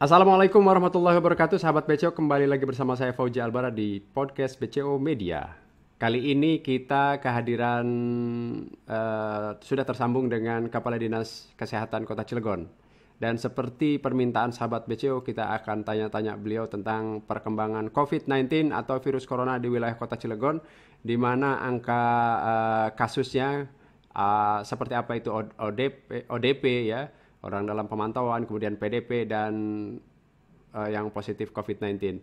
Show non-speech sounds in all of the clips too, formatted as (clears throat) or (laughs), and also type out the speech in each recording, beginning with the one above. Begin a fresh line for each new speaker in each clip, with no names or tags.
Assalamualaikum warahmatullahi wabarakatuh sahabat BCO kembali lagi bersama saya Fauji Albara di podcast BCO Media. Kali ini kita kehadiran uh, sudah tersambung dengan Kepala Dinas Kesehatan Kota Cilegon. Dan seperti permintaan sahabat BCO kita akan tanya-tanya beliau tentang perkembangan COVID-19 atau virus corona di wilayah Kota Cilegon di mana angka uh, kasusnya uh, seperti apa itu ODP, ODP ya orang dalam pemantauan, kemudian PDP dan uh, yang positif COVID-19.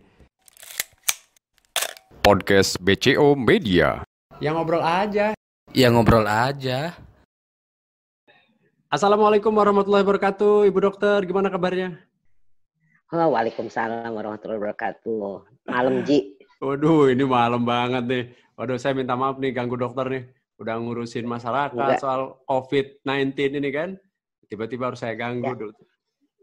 Podcast BCO Media. Yang ngobrol aja. Yang ngobrol aja. Assalamualaikum warahmatullahi wabarakatuh, Ibu Dokter, gimana kabarnya?
Halo, Waalaikumsalam warahmatullahi wabarakatuh. Malam Ji. (laughs) Waduh,
ini malam banget nih. Waduh, saya minta maaf nih ganggu dokter nih. Udah ngurusin masyarakat Enggak. soal COVID-19 ini kan tiba-tiba harus saya ganggu ya. dulu.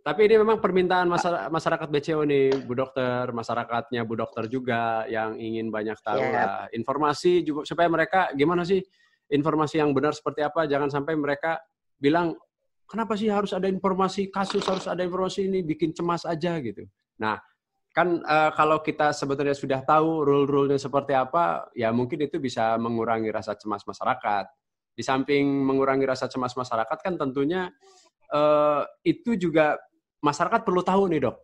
Tapi ini memang permintaan masyarakat BCO nih, Bu Dokter, masyarakatnya Bu Dokter juga yang ingin banyak tahu ya. ya. Informasi juga supaya mereka gimana sih informasi yang benar seperti apa? Jangan sampai mereka bilang kenapa sih harus ada informasi kasus, harus ada informasi ini bikin cemas aja gitu. Nah, kan e, kalau kita sebetulnya sudah tahu rule rulenya seperti apa, ya mungkin itu bisa mengurangi rasa cemas masyarakat. Di samping mengurangi rasa cemas masyarakat kan tentunya uh, itu juga masyarakat perlu tahu nih dok.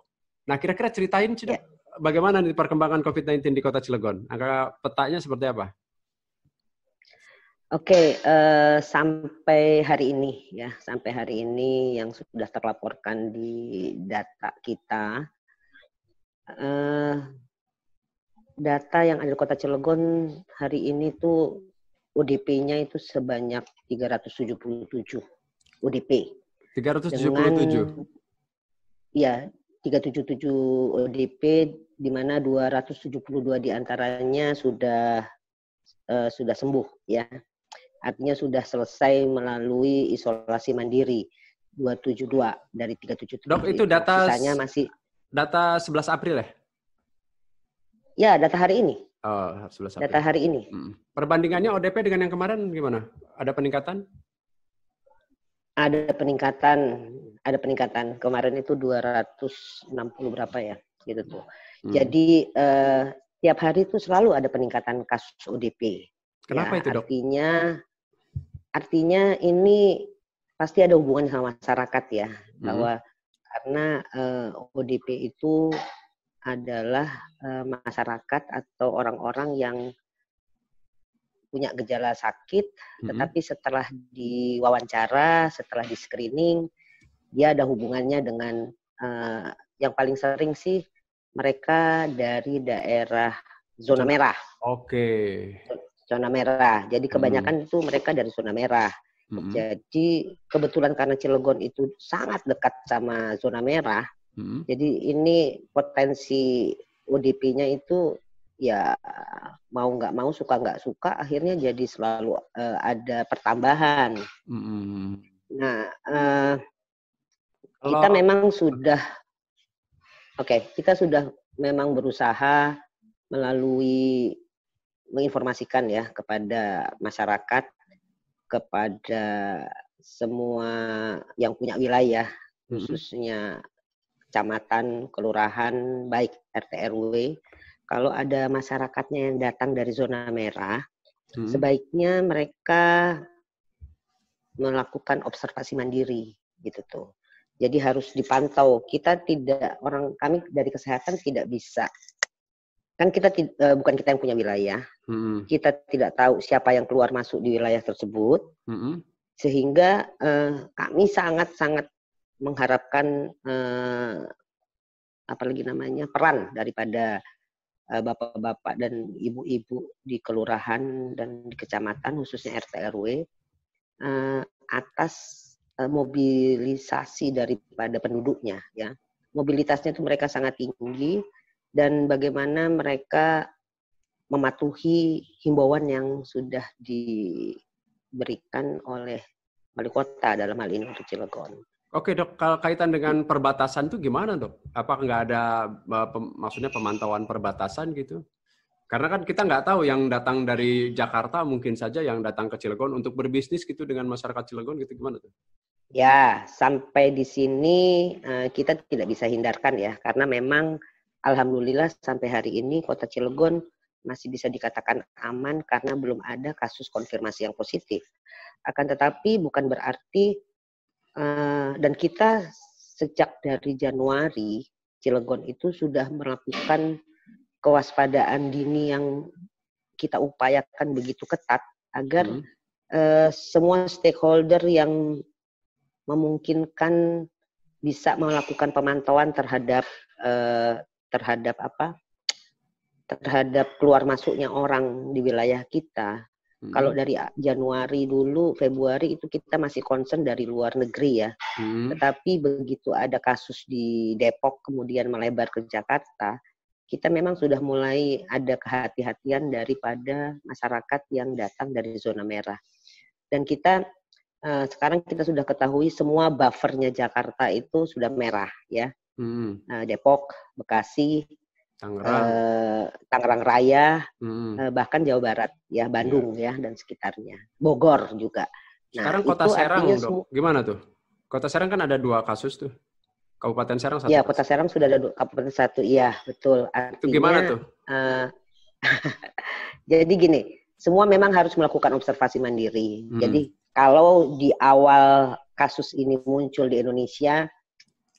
Nah kira-kira ceritain sih dok, yeah. bagaimana nih perkembangan COVID-19 di kota Cilegon? Angka petanya seperti apa?
Oke, okay, uh, eh, sampai hari ini ya, sampai hari ini yang sudah terlaporkan di data kita, uh, data yang ada di Kota Cilegon hari ini tuh UDP-nya itu sebanyak 377 UDP.
377? Dengan,
ya, 377 UDP di mana 272 diantaranya sudah uh, sudah sembuh ya. Artinya sudah selesai melalui isolasi mandiri 272 dari 377. Dok, itu data sisanya masih
data 11 April ya?
Ya, data hari ini.
Oh, 11 April. Data hari ini. Hmm. Perbandingannya ODP dengan yang kemarin gimana? Ada peningkatan?
Ada peningkatan, ada peningkatan. Kemarin itu 260 berapa ya, gitu tuh. Hmm. Jadi eh, tiap hari itu selalu ada peningkatan kasus ODP. Kenapa ya, itu dok? Artinya, artinya ini pasti ada hubungan sama masyarakat ya, hmm. bahwa karena uh, eh, ODP itu adalah uh, masyarakat atau orang-orang yang punya gejala sakit, mm-hmm. tetapi setelah diwawancara, setelah di screening, dia ada hubungannya dengan uh, yang paling sering sih mereka dari daerah zona merah. Oke. Okay. Zona merah. Jadi kebanyakan mm. itu mereka dari zona merah. Mm-hmm. Jadi kebetulan karena Cilegon itu sangat dekat sama zona merah, Hmm. Jadi ini potensi ODP-nya itu ya mau nggak mau suka nggak suka akhirnya jadi selalu uh, ada pertambahan.
Hmm.
Nah uh, Kalau... kita memang sudah oke okay, kita sudah memang berusaha melalui menginformasikan ya kepada masyarakat kepada semua yang punya wilayah hmm. khususnya kecamatan, kelurahan, baik RT RW, kalau ada masyarakatnya yang datang dari zona merah, hmm. sebaiknya mereka melakukan observasi mandiri gitu tuh. Jadi harus dipantau. Kita tidak orang kami dari kesehatan tidak bisa kan kita e, bukan kita yang punya wilayah, hmm. kita tidak tahu siapa yang keluar masuk di wilayah tersebut, hmm. sehingga uh, kami sangat sangat mengharapkan eh, apalagi namanya peran daripada eh, bapak-bapak dan ibu-ibu di kelurahan dan di kecamatan khususnya RT RW eh, atas eh, mobilisasi daripada penduduknya ya mobilitasnya itu mereka sangat tinggi dan bagaimana mereka mematuhi himbauan yang sudah diberikan oleh wali kota dalam hal ini untuk Cilegon.
Oke dok, kalau kaitan dengan perbatasan itu gimana dok? Apa nggak ada e, maksudnya pemantauan perbatasan gitu? Karena kan kita nggak tahu yang datang dari Jakarta mungkin saja yang datang ke Cilegon untuk berbisnis gitu dengan masyarakat Cilegon gitu gimana tuh?
Ya, sampai di sini e, kita tidak bisa hindarkan ya, karena memang alhamdulillah sampai hari ini kota Cilegon masih bisa dikatakan aman karena belum ada kasus konfirmasi yang positif. Akan tetapi bukan berarti Eh, dan kita sejak dari Januari Cilegon itu sudah melakukan kewaspadaan dini yang kita upayakan begitu ketat agar hmm. uh, semua stakeholder yang memungkinkan bisa melakukan pemantauan terhadap uh, terhadap apa terhadap keluar masuknya orang di wilayah kita Hmm. Kalau dari Januari dulu, Februari itu kita masih concern dari luar negeri ya. Hmm. Tetapi begitu ada kasus di Depok kemudian melebar ke Jakarta, kita memang sudah mulai ada kehati-hatian daripada masyarakat yang datang dari zona merah. Dan kita uh, sekarang kita sudah ketahui semua buffernya Jakarta itu sudah merah ya. Hmm. Uh, Depok, Bekasi, Tangerang, uh, Tangerang Raya, hmm. uh, bahkan Jawa Barat, ya iya. Bandung ya, ya dan sekitarnya, Bogor juga. Nah, Sekarang Kota Serang dok,
gimana tuh? Kota Serang kan ada dua kasus tuh. Kabupaten Serang satu. Ya, Kota
Serang sudah ada dua, Kabupaten satu. Iya, betul. Artinya, itu gimana tuh? Uh, (laughs) jadi gini, semua memang harus melakukan observasi mandiri. Hmm. Jadi kalau di awal kasus ini muncul di Indonesia,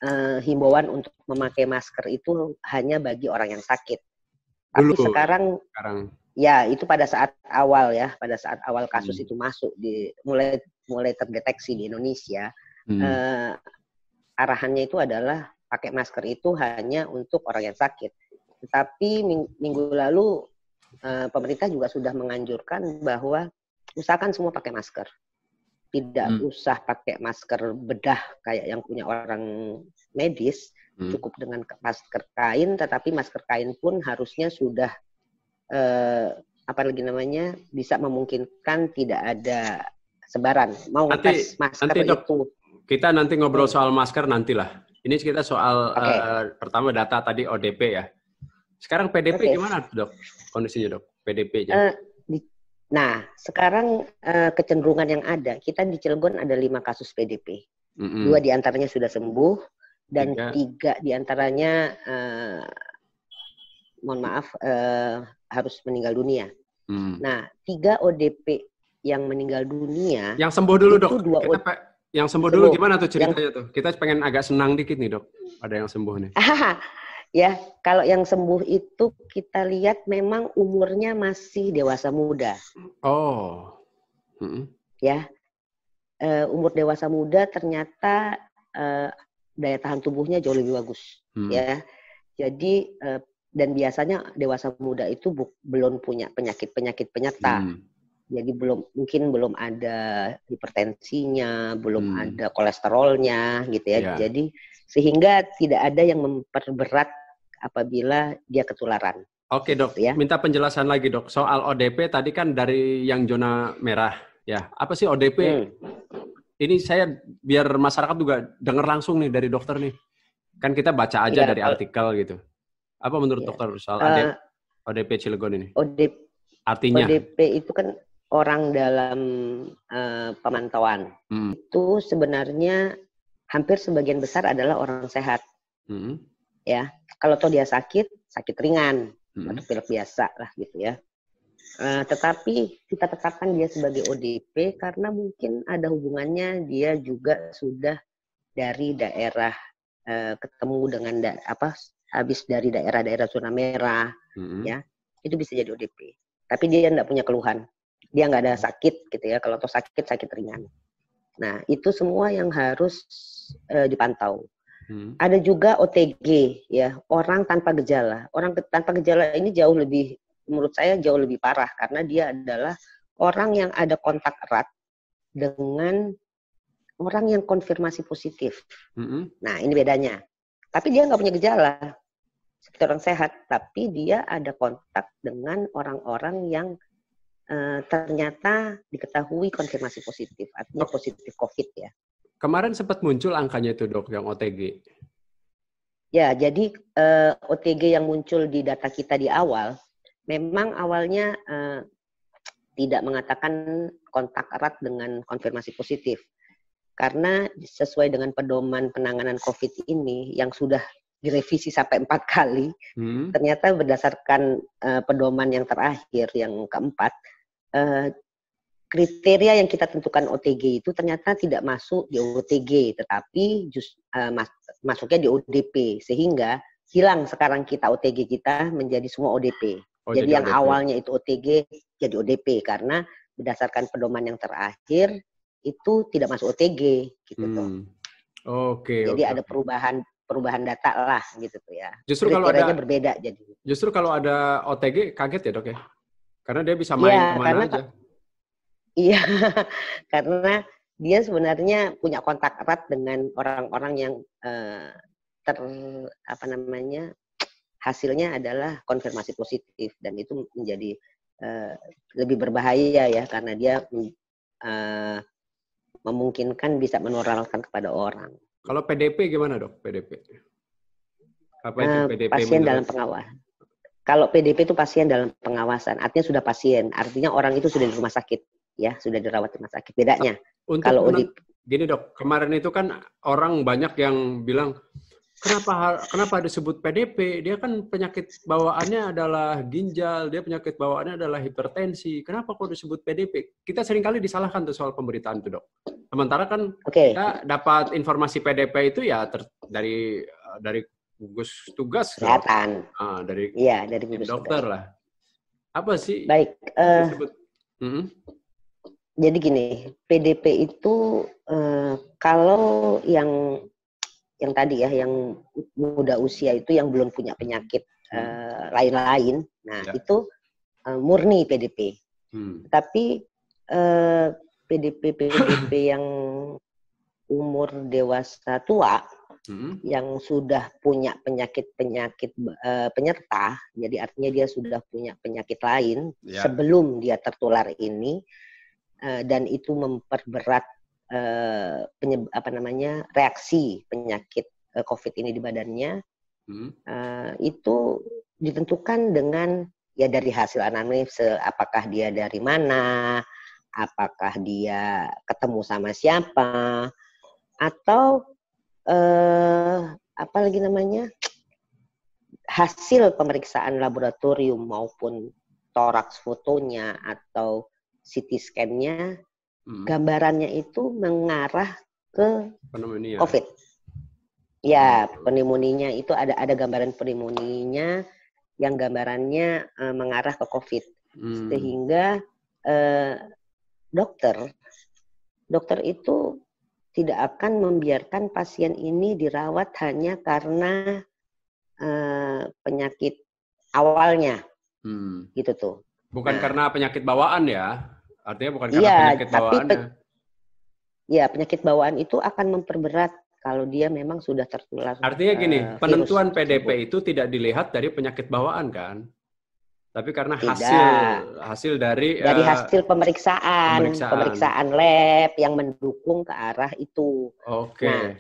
uh, himbauan untuk memakai masker itu hanya bagi orang yang sakit. Tapi Dulu, sekarang, sekarang ya itu pada saat awal ya, pada saat awal kasus hmm. itu masuk di mulai mulai terdeteksi di Indonesia,
hmm. uh,
arahannya itu adalah pakai masker itu hanya untuk orang yang sakit. Tetapi minggu lalu uh, pemerintah juga sudah menganjurkan bahwa usahakan semua pakai masker tidak hmm. usah pakai masker bedah kayak yang punya orang medis, hmm. cukup dengan masker kain, tetapi masker kain pun harusnya sudah eh, apa lagi namanya bisa memungkinkan tidak ada sebaran. Mau nanti, tes masker nanti, dok, itu.
Kita nanti ngobrol soal masker nantilah. Ini kita soal okay. uh, eh, eh, pertama data tadi ODP ya. Sekarang PDP okay. gimana dok kondisinya dok? PDP-nya? Uh, eh,
Nah, sekarang uh, kecenderungan yang ada, kita di Cilegon ada lima kasus PDP. Mm-hmm. Dua diantaranya sudah sembuh, dan tiga, tiga diantaranya, uh, mohon maaf, uh, harus meninggal dunia. Mm. Nah, tiga ODP yang meninggal dunia. Yang sembuh dulu dok. Dua kita,
yang sembuh, sembuh dulu gimana tuh ceritanya yang, tuh? Kita pengen agak senang dikit nih dok, ada yang sembuh
nih
ya kalau yang sembuh itu kita lihat memang umurnya masih dewasa muda. Oh. Mm-hmm. Ya, uh, umur dewasa muda ternyata uh, daya tahan tubuhnya jauh lebih bagus. Mm. Ya, jadi uh, dan biasanya dewasa muda itu belum punya penyakit penyakit penyerta. Mm. Jadi belum mungkin belum ada hipertensinya, belum hmm. ada kolesterolnya gitu ya. Yeah. Jadi sehingga tidak ada yang memperberat apabila dia ketularan.
Oke dok, gitu ya. minta penjelasan lagi dok soal ODP tadi kan dari yang zona merah ya. Apa sih ODP? Hmm. Ini saya biar masyarakat juga dengar langsung nih dari dokter nih. Kan kita baca aja ya, dari artikel gitu. Apa menurut ya. dokter soal uh, eh, ODP Cilegon ini? ODP artinya ODP
itu kan orang dalam uh, pemantauan. Hmm. Itu sebenarnya hampir sebagian besar adalah orang sehat. Hmm ya kalau tuh dia sakit sakit ringan hmm. atau pilek biasa lah gitu ya uh, tetapi kita tetapkan dia sebagai ODP karena mungkin ada hubungannya dia juga sudah dari daerah uh, ketemu dengan da apa habis dari daerah-daerah zona merah hmm. ya itu bisa jadi ODP tapi dia tidak punya keluhan dia nggak ada sakit gitu ya kalau toh sakit sakit ringan nah itu semua yang harus uh, dipantau Hmm. Ada juga OTG ya, orang tanpa gejala. Orang tanpa gejala ini jauh lebih menurut saya jauh lebih parah karena dia adalah orang yang ada kontak erat dengan orang yang konfirmasi positif. hmm Nah, ini bedanya. Tapi dia nggak punya gejala seperti orang sehat, tapi dia ada kontak dengan orang-orang yang eh, ternyata diketahui konfirmasi positif, artinya positif COVID ya.
Kemarin sempat muncul angkanya itu dok, yang OTG.
Ya, jadi eh, OTG yang muncul di data kita di awal, memang awalnya eh, tidak mengatakan kontak erat dengan konfirmasi positif. Karena sesuai dengan pedoman penanganan COVID ini yang sudah direvisi sampai empat kali, hmm. ternyata berdasarkan uh, pedoman yang terakhir yang keempat, uh, kriteria yang kita tentukan OTG itu ternyata tidak masuk di OTG, tetapi just, uh, eh, mas, masuknya di ODP, sehingga hilang sekarang kita OTG kita menjadi semua ODP. Oh, jadi, jadi yang ODP. awalnya itu OTG jadi ODP karena berdasarkan pedoman yang terakhir itu tidak masuk OTG gitu hmm. tuh. Oke. Okay, jadi okay. ada perubahan perubahan data lah gitu tuh ya. Justru kalau ada berbeda jadi.
Justru kalau ada OTG kaget ya dok ya, karena dia bisa iya, main ya, kemana karena, aja
Iya, (laughs) karena dia sebenarnya punya kontak erat dengan orang-orang yang eh, ter apa namanya hasilnya adalah konfirmasi positif dan itu menjadi uh, lebih berbahaya ya karena dia eh, memungkinkan bisa menularkan kepada orang.
Kalau PDP gimana dok? PDP?
Apa itu PDP? Eh, uh, Pasien dalam pengawas.
Kalau PDP itu pasien dalam pengawasan, artinya sudah pasien, artinya orang itu sudah di rumah sakit ya sudah dirawat rumah sakit bedanya ah, Untuk kalau udik
gini dok kemarin itu kan orang banyak yang bilang kenapa kenapa disebut PDP dia kan penyakit bawaannya adalah ginjal dia penyakit bawaannya adalah hipertensi kenapa kok disebut PDP kita seringkali disalahkan tuh soal pemberitaan tuh dok sementara kan
okay. kita
dapat informasi PDP itu ya ter, dari eh, dari gugus tugas kan. kesehatan ah, dari iya dari gugus dokter tugas. lah
apa sih baik uh, disebut? Mm -hmm jadi gini, PDP itu uh, kalau yang yang tadi ya, yang muda usia itu yang belum punya penyakit hmm. eh, lain-lain, uh, nah ya. itu uh, murni PDP. Hmm. Tapi pdp PDP PDP (coughs) yang umur dewasa tua, hmm. yang sudah punya penyakit penyakit uh, penyerta, jadi artinya dia sudah punya penyakit lain ya. sebelum dia tertular ini Eh, dan itu memperberat eh, apa namanya reaksi penyakit eh, COVID ini di badannya hmm. itu ditentukan dengan ya dari hasil anamnesis apakah dia dari mana apakah dia ketemu sama siapa atau eh, apa lagi namanya hasil pemeriksaan laboratorium maupun toraks fotonya atau CT scan-nya, hmm. gambarannya itu mengarah ke pneumonia. COVID. Ya, oh, gitu. pneumonia itu ada ada gambaran pneumonia yang gambarannya uh, mengarah ke COVID. Hmm. Sehingga uh, dokter dokter itu tidak akan membiarkan pasien ini dirawat hanya karena uh, penyakit awalnya. Hmm. Gitu tuh.
Bukan nah, karena penyakit bawaan ya? Artinya bukan karena ya, penyakit bawaannya. Pe
ya, penyakit bawaan itu akan memperberat kalau dia memang sudah tertular. Artinya gini, uh, penentuan virus.
PDP itu tidak dilihat dari penyakit bawaan kan? Tapi karena tidak. hasil hasil dari dari uh, hasil
pemeriksaan, pemeriksaan pemeriksaan lab yang mendukung ke arah itu. Oke. Okay. Nah,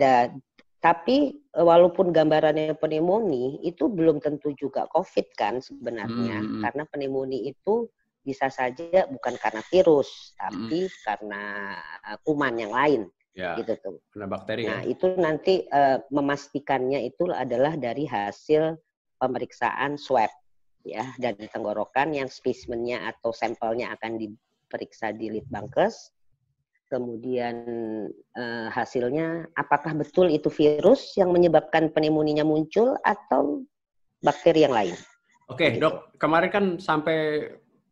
dan tapi eh, walaupun gambarannya pneumonia itu belum tentu juga COVID kan sebenarnya hmm. hmm, hmm. karena pneumonia itu bisa saja bukan karena virus tapi hmm. karena eh, kuman yang lain ya, gitu tuh
karena bakteri ya. nah ya.
itu nanti uh, memastikannya itu adalah dari hasil pemeriksaan swab ya dari tenggorokan yang spesimennya atau sampelnya akan diperiksa di litbangkes kemudian uh, hasilnya apakah betul itu virus yang menyebabkan pneumonia muncul atau bakteri yang lain.
Oke, okay, gitu. Dok. Kemarin kan sampai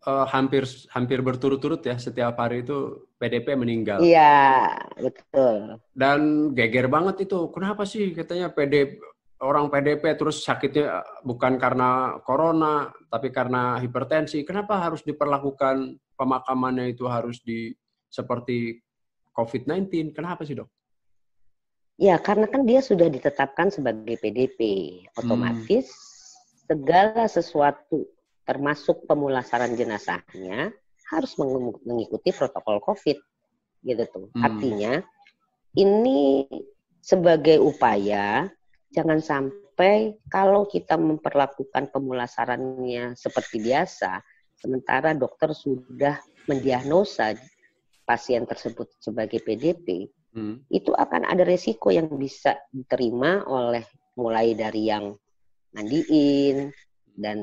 uh, hampir hampir berturut-turut ya setiap hari itu PDP meninggal. Iya,
betul.
Dan geger banget itu. Kenapa sih katanya PD orang PDP terus sakitnya bukan karena corona tapi karena hipertensi. Kenapa harus diperlakukan pemakamannya itu harus di seperti COVID-19? Kenapa sih, Dok?
Ya, karena kan dia sudah ditetapkan sebagai PDP. Hmm. Otomatis hmm. segala sesuatu termasuk pemulasaran jenazahnya harus mengikuti protokol COVID gitu tuh. Hmm. Artinya ini sebagai upaya jangan sampai kalau kita memperlakukan pemulasarannya seperti biasa sementara dokter sudah mendiagnosa pasien tersebut sebagai PDP hmm. itu akan ada resiko yang bisa diterima oleh mulai dari yang mandiin, dan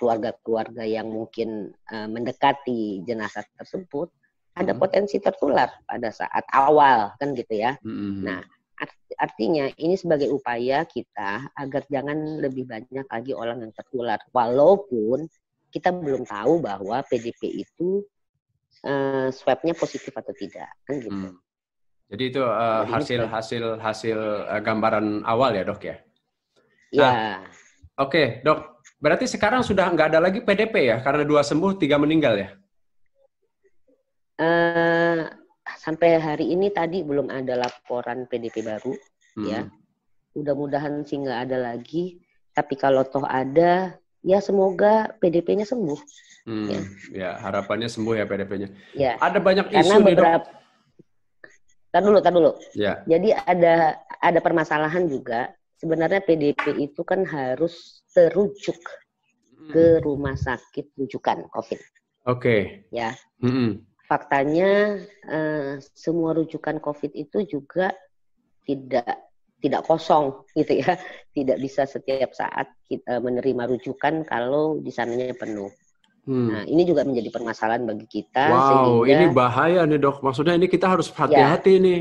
keluarga-keluarga yang mungkin uh, mendekati jenazah tersebut ada hmm. potensi tertular pada saat awal kan gitu ya. Hmm. Nah, artinya ini sebagai upaya kita agar jangan lebih banyak lagi orang yang tertular walaupun kita belum tahu bahwa PDP itu uh, swabnya positif atau tidak kan
gitu. Hmm. Jadi itu uh, hasil, hasil hasil hasil uh, gambaran awal ya dok ya. Iya. Nah, Oke okay, dok Berarti sekarang sudah nggak ada lagi PDP ya, karena dua sembuh, tiga meninggal ya?
Uh, sampai hari ini tadi belum ada laporan PDP baru, hmm. ya. Mudah-mudahan sih nggak ada lagi. Tapi kalau toh ada, ya semoga PDP-nya sembuh.
Hmm, ya. ya, harapannya sembuh ya PDP-nya.
Ya. Ada banyak isu Karena beberapa... nih dok. Tar dulu, tahan dulu. Ya. Jadi ada ada permasalahan juga sebenarnya PDP itu kan harus terujuk ke rumah sakit rujukan COVID. Oke. Okay. Ya. Mm -hmm. Faktanya eh, semua rujukan COVID itu juga tidak tidak kosong gitu ya, (laughs) tidak bisa setiap saat kita eh, menerima rujukan kalau di sananya penuh. Hmm. Nah, ini juga menjadi permasalahan bagi kita. Wow, sehingga, ini
bahaya nih dok. Maksudnya ini kita harus hati-hati ya, nih.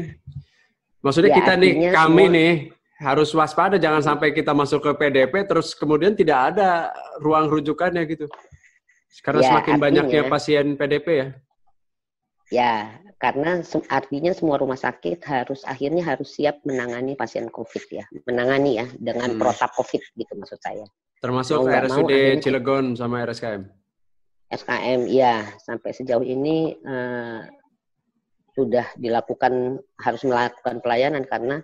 Maksudnya ya, kita nih, kami semua, nih, harus waspada jangan iya. sampai kita masuk ke PDP terus kemudian tidak ada ruang rujukannya gitu.
Karena ya, semakin artinya, banyaknya ya.
pasien PDP ya.
Ya, karena artinya semua rumah sakit harus akhirnya harus siap menangani pasien COVID ya, menangani ya dengan hmm. protap COVID gitu maksud saya. Termasuk mau RSUD mau,
Cilegon sama RSKM.
SKM ya, sampai sejauh ini eh, sudah dilakukan harus melakukan pelayanan karena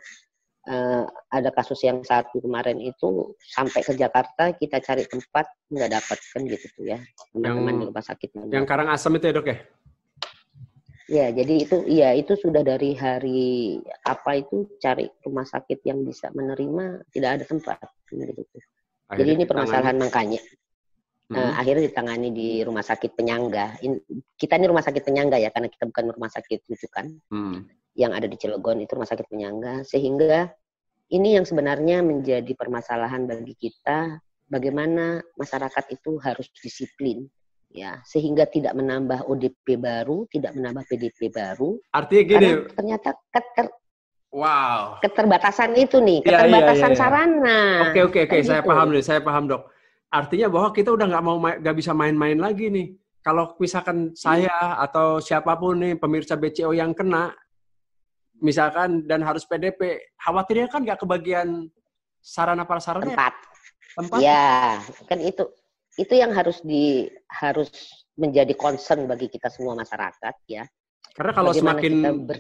uh, ada kasus yang satu kemarin itu sampai ke Jakarta kita cari tempat nggak dapat kan gitu tuh ya teman-teman di rumah sakit. Yang
Karang Asam itu ya dok ya?
Ya jadi itu ya itu sudah dari hari apa itu cari rumah sakit yang bisa menerima tidak ada tempat kan gitu. tuh. jadi ini permasalahan makanya Eh, hmm. akhirnya ditangani di rumah sakit penyangga. In, kita ini rumah sakit penyangga ya, karena kita bukan rumah sakit rujukan. Hmm. Yang ada di Cilegon itu rumah sakit penyangga, sehingga ini yang sebenarnya menjadi permasalahan bagi kita, bagaimana masyarakat itu harus disiplin ya sehingga tidak menambah ODP baru, tidak menambah PDP baru. Artinya gini. Ternyata keter Wow. Keterbatasan itu nih, iya, iya, keterbatasan ya, ya, ya, sarana. Oke oke oke, saya gitu. paham nih,
saya paham dok artinya bahwa kita udah nggak mau nggak bisa main-main lagi nih. Kalau misalkan saya atau siapapun nih pemirsa BCO yang kena, misalkan dan harus PDP, khawatirnya kan nggak kebagian sarana prasarana? Ya? Tempat.
Tempat. Ya, kan itu itu yang harus di harus menjadi concern bagi kita semua masyarakat ya. Karena kalau Bagaimana semakin ber,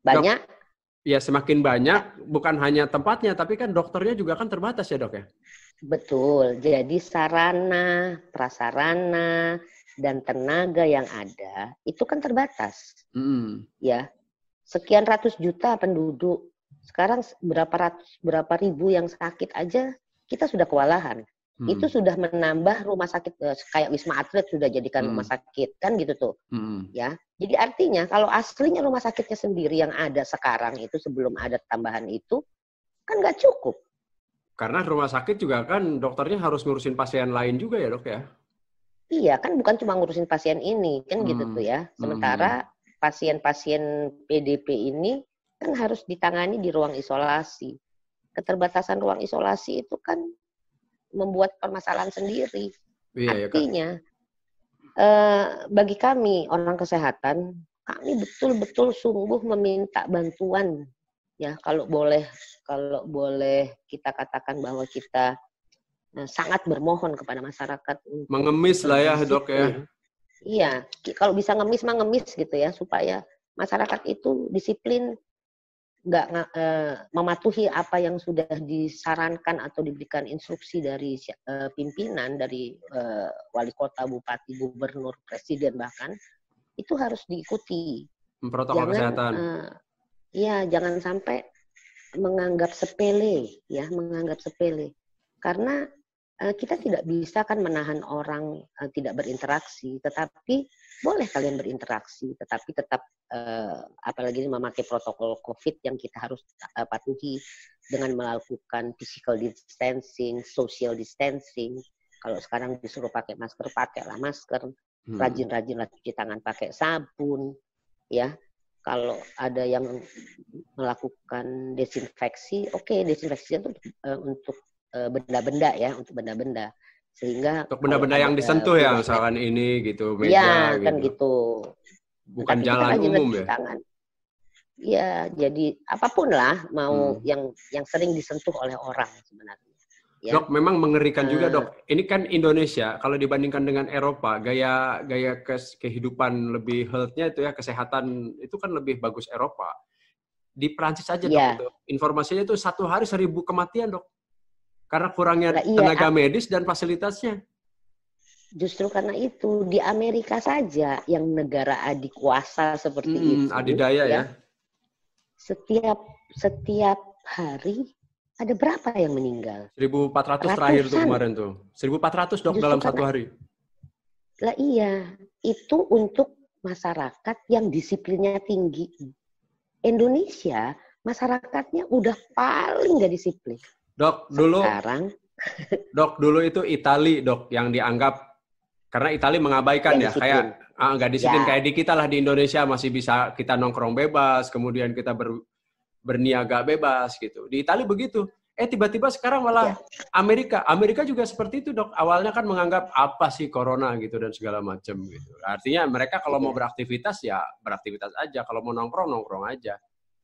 banyak
ya semakin banyak bukan hanya tempatnya tapi kan dokternya juga kan terbatas ya dok ya
betul jadi sarana prasarana dan tenaga yang ada itu kan terbatas mm. ya sekian ratus juta penduduk sekarang berapa ratus berapa ribu yang sakit aja kita sudah kewalahan hmm. itu sudah menambah rumah sakit eh, kayak Wisma Atlet sudah jadikan hmm. rumah sakit kan gitu tuh hmm. ya jadi artinya kalau aslinya rumah sakitnya sendiri yang ada sekarang itu sebelum ada tambahan itu kan nggak cukup
karena rumah sakit juga kan dokternya harus ngurusin pasien lain juga ya dok ya
iya kan bukan cuma ngurusin pasien ini kan gitu hmm. gitu tuh ya sementara hmm. pasien-pasien PDP ini kan harus ditangani di ruang isolasi keterbatasan ruang isolasi itu kan membuat permasalahan sendiri.
Iya, iya Artinya
ya, eh, bagi kami orang kesehatan, kami betul-betul sungguh meminta bantuan ya kalau boleh kalau boleh kita katakan bahwa kita eh, sangat bermohon kepada masyarakat mengemis lah ya dok ya. Iya, kalau bisa ngemis mah ngemis gitu ya supaya masyarakat itu disiplin nggak uh, mematuhi apa yang sudah disarankan atau diberikan instruksi dari uh, pimpinan dari uh, wali kota, bupati, gubernur, presiden bahkan itu harus diikuti. Hmm, protokol jangan, kesehatan. Uh, ya, jangan sampai menganggap sepele ya, menganggap sepele. Karena Eh, kita tidak bisa kan menahan orang uh, tidak berinteraksi, tetapi boleh kalian berinteraksi, tetapi tetap uh, apalagi memakai protokol COVID yang kita harus uh, patuhi dengan melakukan physical distancing, social distancing. Kalau sekarang disuruh pakai masker, pakailah masker, hmm. rajin-rajinlah cuci tangan pakai sabun, ya. Kalau ada yang melakukan desinfeksi, oke, okay, desinfeksi itu uh, untuk Eh, benda-benda ya untuk benda-benda sehingga untuk benda-benda yang ada, disentuh ya
misalkan ini gitu iya, meja ya, gitu. kan gitu, gitu. bukan jalan umum ya tangan.
ya jadi apapun lah mau hmm. yang yang sering disentuh oleh orang sebenarnya ya. dok memang mengerikan hmm. juga eh. dok
ini kan Indonesia kalau dibandingkan dengan Eropa gaya gaya kehidupan lebih healthnya itu ya kesehatan itu kan lebih bagus Eropa di Prancis aja ya. dok iya. gitu. informasinya itu satu hari seribu kematian dok karena kurangnya nah, iya, tenaga ah. medis dan fasilitasnya.
Justru karena itu di Amerika saja yang negara adikuasa seperti hmm, itu. Adidaya ya. ya. Setiap setiap hari ada berapa yang meninggal?
1.400 Ratusan. terakhir tuh kemarin tuh. 1.400 dok Justru dalam satu hari.
Lah iya, itu untuk masyarakat yang disiplinnya tinggi. Indonesia masyarakatnya udah paling gak disiplin.
Dok, dulu sekarang (laughs) Dok, dulu itu Itali, Dok, yang dianggap karena Itali mengabaikan ya, ya kayak ah, nggak disiplin ya. kayak di kita lah di Indonesia masih bisa kita nongkrong bebas, kemudian kita ber, berniaga bebas gitu. Di Itali begitu. Eh tiba-tiba sekarang malah ya. Amerika, Amerika juga seperti itu, Dok. Awalnya kan menganggap apa sih corona gitu dan segala macam gitu. Artinya mereka kalau ya. mau beraktivitas ya beraktivitas aja, kalau mau nongkrong nongkrong aja.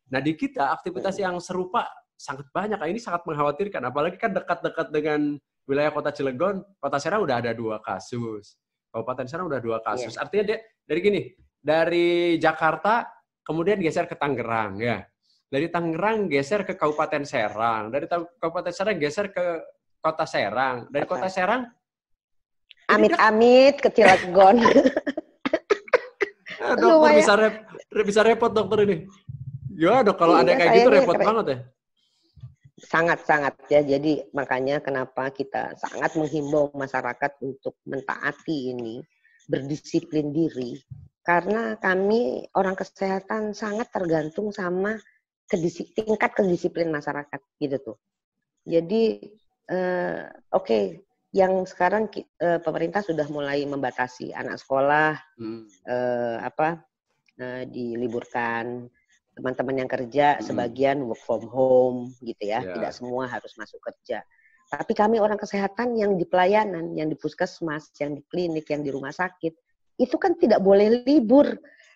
Nah, di kita aktivitas ya. yang serupa sangat banyak. Nah, ini sangat mengkhawatirkan. Apalagi kan dekat-dekat dengan wilayah kota Cilegon, kota Serang udah ada dua kasus. Kabupaten Serang udah dua kasus. Ya. Artinya dia dari gini, dari Jakarta kemudian geser ke Tangerang ya. Dari Tangerang geser ke Kabupaten Serang, dari Kabupaten Serang geser ke Kota Serang, dari Kota Serang
amit-amit kan ke Cilegon. (laughs)
dokter bisa rep, bisa repot dokter ini. Ya dok, kalau iya, ada kayak gitu repot banget ya
sangat-sangat ya. Jadi makanya kenapa kita sangat menghimbau masyarakat untuk mentaati ini, berdisiplin diri. Karena kami orang kesehatan sangat tergantung sama tingkat kedisiplin masyarakat gitu tuh. Jadi eh, oke okay, yang sekarang eh, pemerintah sudah mulai membatasi anak sekolah hmm. eh, apa eh, diliburkan teman-teman yang kerja hmm. sebagian work from home gitu ya, yeah. tidak semua harus masuk kerja. Tapi kami orang kesehatan yang di pelayanan, yang di puskesmas, yang di klinik, yang di rumah sakit, itu kan tidak boleh libur.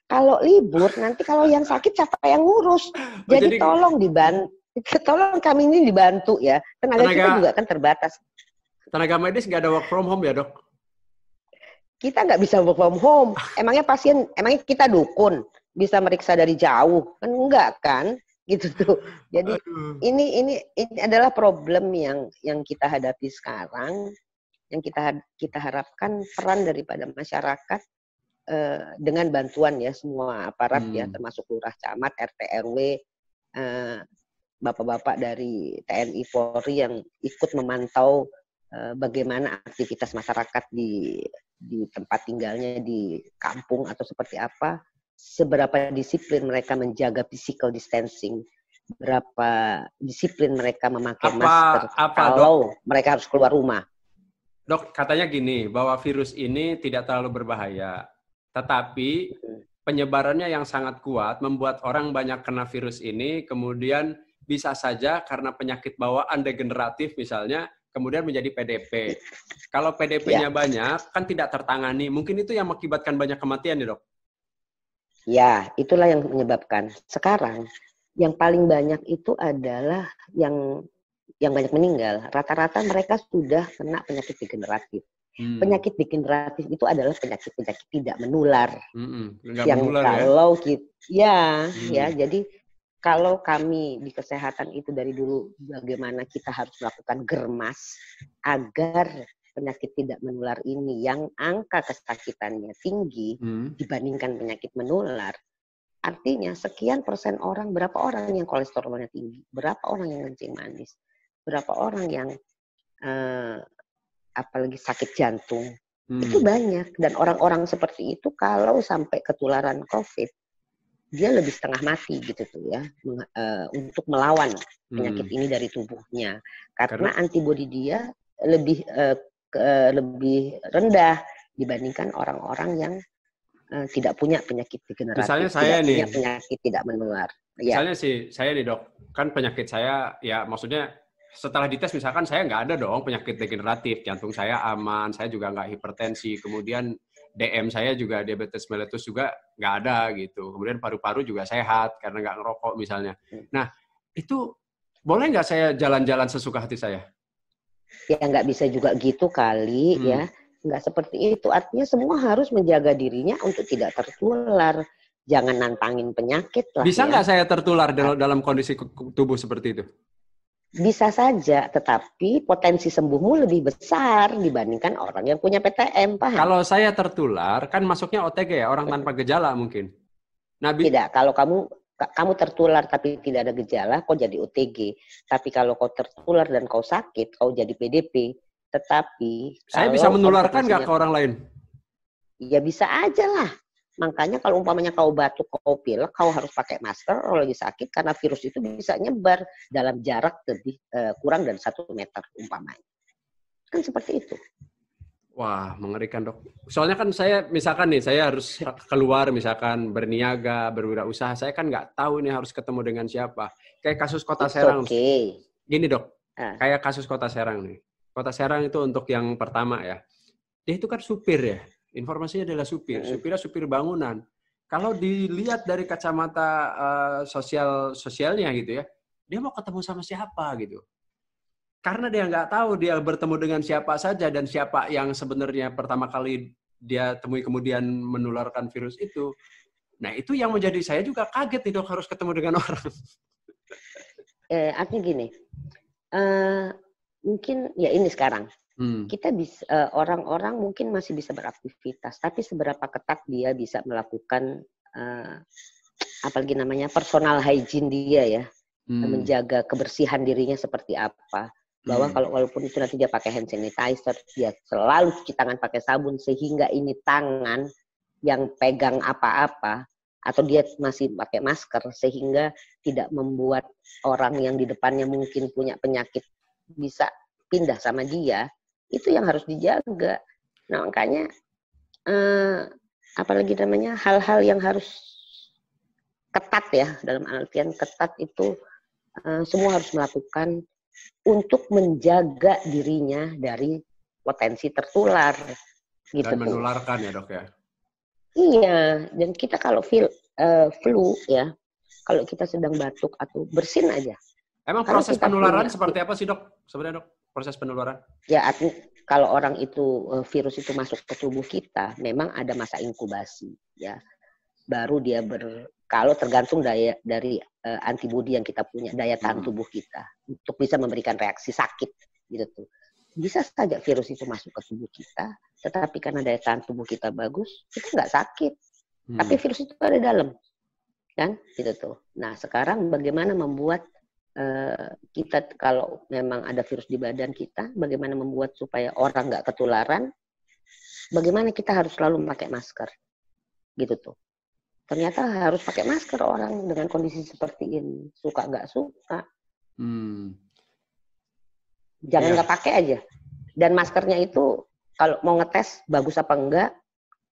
Kalau libur nanti kalau yang sakit siapa yang ngurus? Oh, jadi, jadi tolong dibantu, (laughs) tolong kami ini dibantu ya. Tenaga, tenaga kita juga kan terbatas.
Tenaga medis nggak ada work from home ya dok?
Kita nggak bisa work from home. (laughs) Emangnya pasien, emangnya kita dukun? bisa meriksa dari jauh kan enggak kan gitu tuh (laughs) jadi Aduh. ini ini ini adalah problem yang yang kita hadapi sekarang yang kita kita harapkan peran daripada masyarakat eh, dengan bantuan ya semua aparat ya, hmm. ya termasuk lurah camat rt rw eh, bapak-bapak dari tni polri yang ikut memantau eh, bagaimana aktivitas masyarakat di di tempat tinggalnya di kampung atau seperti apa seberapa disiplin mereka menjaga physical distancing, berapa disiplin mereka memakai apa, masker apa, kalau dok? mereka harus keluar rumah.
Dok, katanya gini, bahwa virus ini tidak terlalu berbahaya, tetapi mm-hmm. penyebarannya yang sangat kuat membuat orang banyak kena virus ini, kemudian bisa saja karena penyakit bawaan degeneratif misalnya, kemudian menjadi PDP. Kalau PDP-nya ya. banyak, kan tidak tertangani. Mungkin itu yang mengakibatkan banyak kematian, ya dok?
Ya, itulah yang menyebabkan. Sekarang yang paling banyak itu adalah yang yang banyak meninggal. Rata-rata mereka sudah kena penyakit degeneratif. Hmm. Penyakit degeneratif itu adalah penyakit-penyakit tidak menular.
Hmm, yang menular, ya? kalau
ya? kita ya, hmm. ya jadi kalau kami di kesehatan itu dari dulu bagaimana kita harus melakukan germas agar penyakit tidak menular ini yang angka kesakitannya tinggi hmm. dibandingkan penyakit menular, artinya sekian persen orang, berapa orang yang kolesterolnya tinggi, berapa orang yang kencing manis, berapa orang yang uh, apalagi sakit jantung, hmm. itu banyak. Dan orang-orang seperti itu kalau sampai ketularan COVID, dia lebih setengah mati gitu tuh ya uh, untuk melawan hmm. penyakit hmm. ini dari tubuhnya karena, karena antibodi dia lebih uh, ke, eh, lebih rendah dibandingkan orang-orang yang uh, tidak punya penyakit degeneratif. Misalnya saya tidak nih. Punya penyakit tidak menular.
Ya. Misalnya sih saya nih dok, kan penyakit saya ya maksudnya setelah dites misalkan saya nggak ada dong penyakit degeneratif, jantung saya aman, saya juga nggak hipertensi, kemudian DM saya juga diabetes mellitus juga nggak ada gitu, kemudian paru-paru juga sehat karena nggak ngerokok misalnya. Hmm. Nah itu boleh nggak saya jalan-jalan sesuka hati saya?
ya nggak bisa juga gitu kali hmm. ya nggak seperti itu artinya semua harus menjaga dirinya untuk tidak tertular jangan nantangin penyakit lah bisa ya. nggak ya.
saya tertular dalam, dalam kondisi tubuh seperti itu
bisa saja, tetapi potensi sembuhmu lebih besar dibandingkan orang yang punya PTM, paham? Kalau
saya tertular, kan masuknya OTG ya, orang tanpa gejala mungkin. Nah,
Tidak, kalau kamu kamu tertular tapi tidak ada gejala, kau jadi OTG. Tapi kalau kau tertular dan kau sakit, kau jadi PDP. Tetapi saya bisa menularkan nggak ke orang lain? Ya bisa aja lah. Makanya kalau umpamanya kau batuk, kau pilek, kau harus pakai masker kalau lagi sakit karena virus itu bisa nyebar dalam jarak lebih uh, kurang dari satu meter umpamanya. Kan seperti
itu. Wah, mengerikan dok. Soalnya kan saya, misalkan nih, saya harus keluar, misalkan berniaga, berwirausaha, saya kan nggak tahu ini harus ketemu dengan siapa. Kayak kasus Kota It's Serang. Okay. Gini dok, uh. kayak kasus Kota Serang nih. Kota Serang itu untuk yang pertama ya. Dia itu kan supir ya. Informasinya adalah supir. Supirnya supir bangunan. Kalau dilihat dari kacamata uh, sosial sosialnya gitu ya, dia mau ketemu sama siapa gitu karena dia nggak tahu dia bertemu dengan siapa saja dan siapa yang sebenarnya pertama kali dia temui kemudian menularkan virus itu. Nah itu yang menjadi saya juga kaget itu harus ketemu dengan (laughs) orang.
Eh, artinya gini, uh, mungkin ya ini sekarang hmm. kita bisa uh, eh, orang-orang mungkin masih bisa beraktivitas, tapi seberapa ketat dia bisa melakukan uh, apalagi namanya personal hygiene dia ya, hmm. menjaga kebersihan dirinya seperti apa bahwa hmm. kalau walaupun itu nanti dia pakai hand sanitizer, dia selalu cuci tangan pakai sabun sehingga ini tangan yang pegang apa-apa atau dia masih pakai masker sehingga tidak membuat orang yang di depannya mungkin punya penyakit bisa pindah sama dia itu yang harus dijaga. Nah makanya eh, apalagi namanya hal-hal yang harus ketat ya dalam artian ketat itu eh, semua harus melakukan untuk menjaga dirinya dari potensi tertular. Gitu dan menularkan ya dok ya? Iya, dan kita kalau feel, uh, flu ya, kalau kita sedang batuk atau bersin aja.
Emang kalau proses penularan punya, seperti apa sih dok? Sebenarnya dok, proses penularan?
Ya, aku, kalau orang itu eh, virus itu masuk ke tubuh kita, memang ada masa inkubasi ya. Baru dia ber kalau tergantung daya dari uh, eh, antibodi yang kita punya, daya tahan hmm. tubuh kita untuk bisa memberikan reaksi sakit gitu tuh. Bisa saja virus itu masuk ke tubuh kita, tetapi karena daya tahan tubuh kita bagus, kita nggak sakit. Hmm. Tapi virus itu ada dalam, kan? Gitu tuh. Nah sekarang bagaimana membuat eh, kita kalau memang ada virus di badan kita, bagaimana membuat supaya orang nggak ketularan? Bagaimana kita harus selalu memakai masker, gitu tuh ternyata harus pakai masker orang dengan kondisi seperti ini suka nggak suka hmm. jangan iya. nggak ya. pakai aja dan maskernya itu kalau mau ngetes bagus apa enggak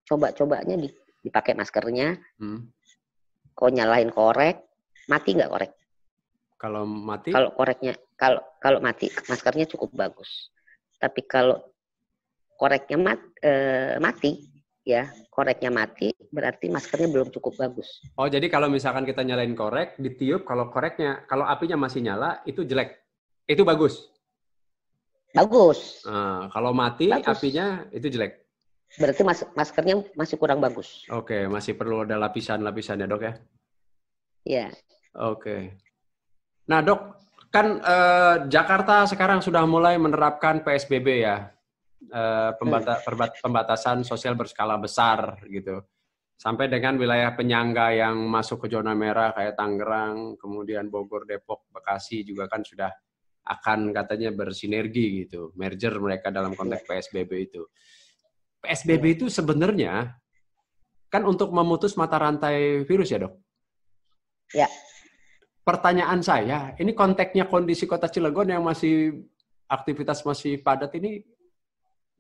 coba-cobanya dipakai maskernya hmm. kau nyalain korek mati nggak korek kalau mati kalau koreknya kalau kalau mati maskernya cukup bagus tapi kalau koreknya mat, e, mati ya koreknya mati berarti maskernya belum cukup bagus.
Oh jadi kalau misalkan kita nyalain korek ditiup kalau koreknya kalau apinya masih nyala itu jelek itu bagus. Bagus. Nah, kalau mati bagus. apinya itu jelek.
Berarti mas maskernya masih kurang bagus.
Oke okay, masih perlu ada lapisan-lapisan ya dok ya. Iya. Yeah. Oke. Okay. Nah dok kan eh, Jakarta sekarang sudah mulai menerapkan PSBB ya Eh, iya. pembatasan sosial berskala besar gitu. Sampai dengan wilayah penyangga yang masuk ke zona merah kayak Tangerang, kemudian Bogor, Depok, Bekasi juga kan sudah akan katanya bersinergi gitu, merger mereka dalam iya. konteks PSBB itu. PSBB iya. itu sebenarnya kan untuk memutus mata rantai virus ya dok? Ya. Pertanyaan saya, ini konteksnya kondisi kota Cilegon yang masih aktivitas masih padat ini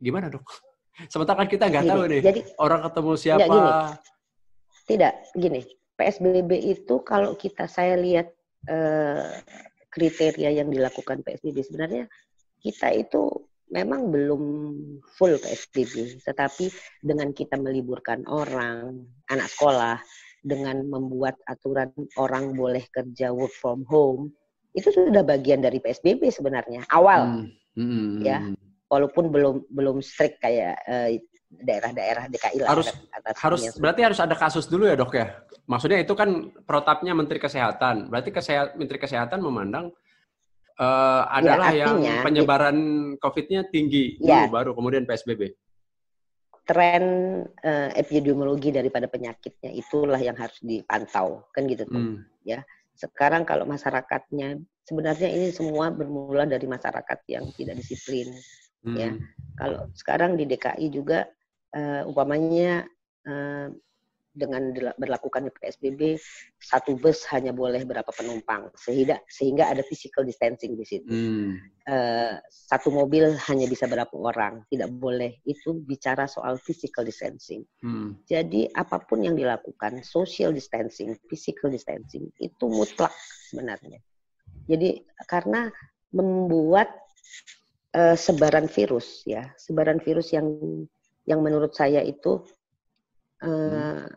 Gimana dok? (laughs) Sementara kan kita nggak tahu nih jadi, orang ketemu siapa. Enggak, gini.
Tidak, gini. PSBB itu kalau kita saya lihat eh, kriteria yang dilakukan PSBB sebenarnya kita itu memang belum full PSBB, tetapi dengan kita meliburkan orang, anak sekolah, dengan membuat aturan orang boleh kerja work from home, itu sudah bagian dari PSBB sebenarnya awal, hmm. Hmm. hmm ya hmm walaupun belum belum strict kayak eh, daerah-daerah DKI lah. Harus atas harus
berarti harus ada kasus dulu ya dok ya. Maksudnya itu kan protapnya Menteri Kesehatan. Berarti kesehat, Menteri Kesehatan memandang uh, adalah artinya, yang penyebaran COVID-nya tinggi ya, baru kemudian PSBB.
Tren uh, epidemiologi daripada penyakitnya itulah yang harus dipantau kan gitu tuh hmm. ya. Sekarang kalau masyarakatnya sebenarnya ini semua bermula dari masyarakat yang tidak disiplin Ya. hmm. ya kalau sekarang di DKI juga uh, umpamanya uh, dengan berlakukannya PSBB satu bus hanya boleh berapa penumpang sehingga sehingga ada physical distancing di situ hmm. uh, satu mobil hanya bisa berapa orang tidak boleh itu bicara soal physical distancing hmm. jadi apapun yang dilakukan social distancing physical distancing itu mutlak sebenarnya jadi karena membuat uh, sebaran virus ya, sebaran virus yang yang menurut saya itu uh, hmm.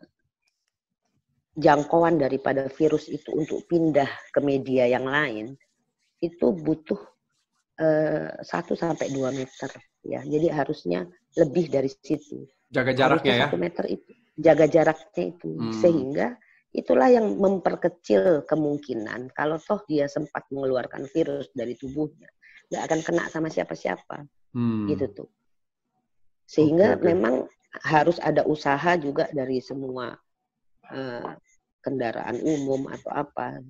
jangkauan daripada virus itu untuk pindah ke media yang lain itu butuh eh, satu sampai dua meter ya. Jadi harusnya lebih dari situ.
Jaga
jaraknya ya. Satu meter
itu jaga jaraknya itu hmm. sehingga itulah yang memperkecil kemungkinan kalau toh dia sempat mengeluarkan virus dari tubuhnya nggak akan kena sama siapa-siapa hmm. gitu tuh sehingga okay, okay. memang harus ada usaha juga dari semua uh, kendaraan umum atau apa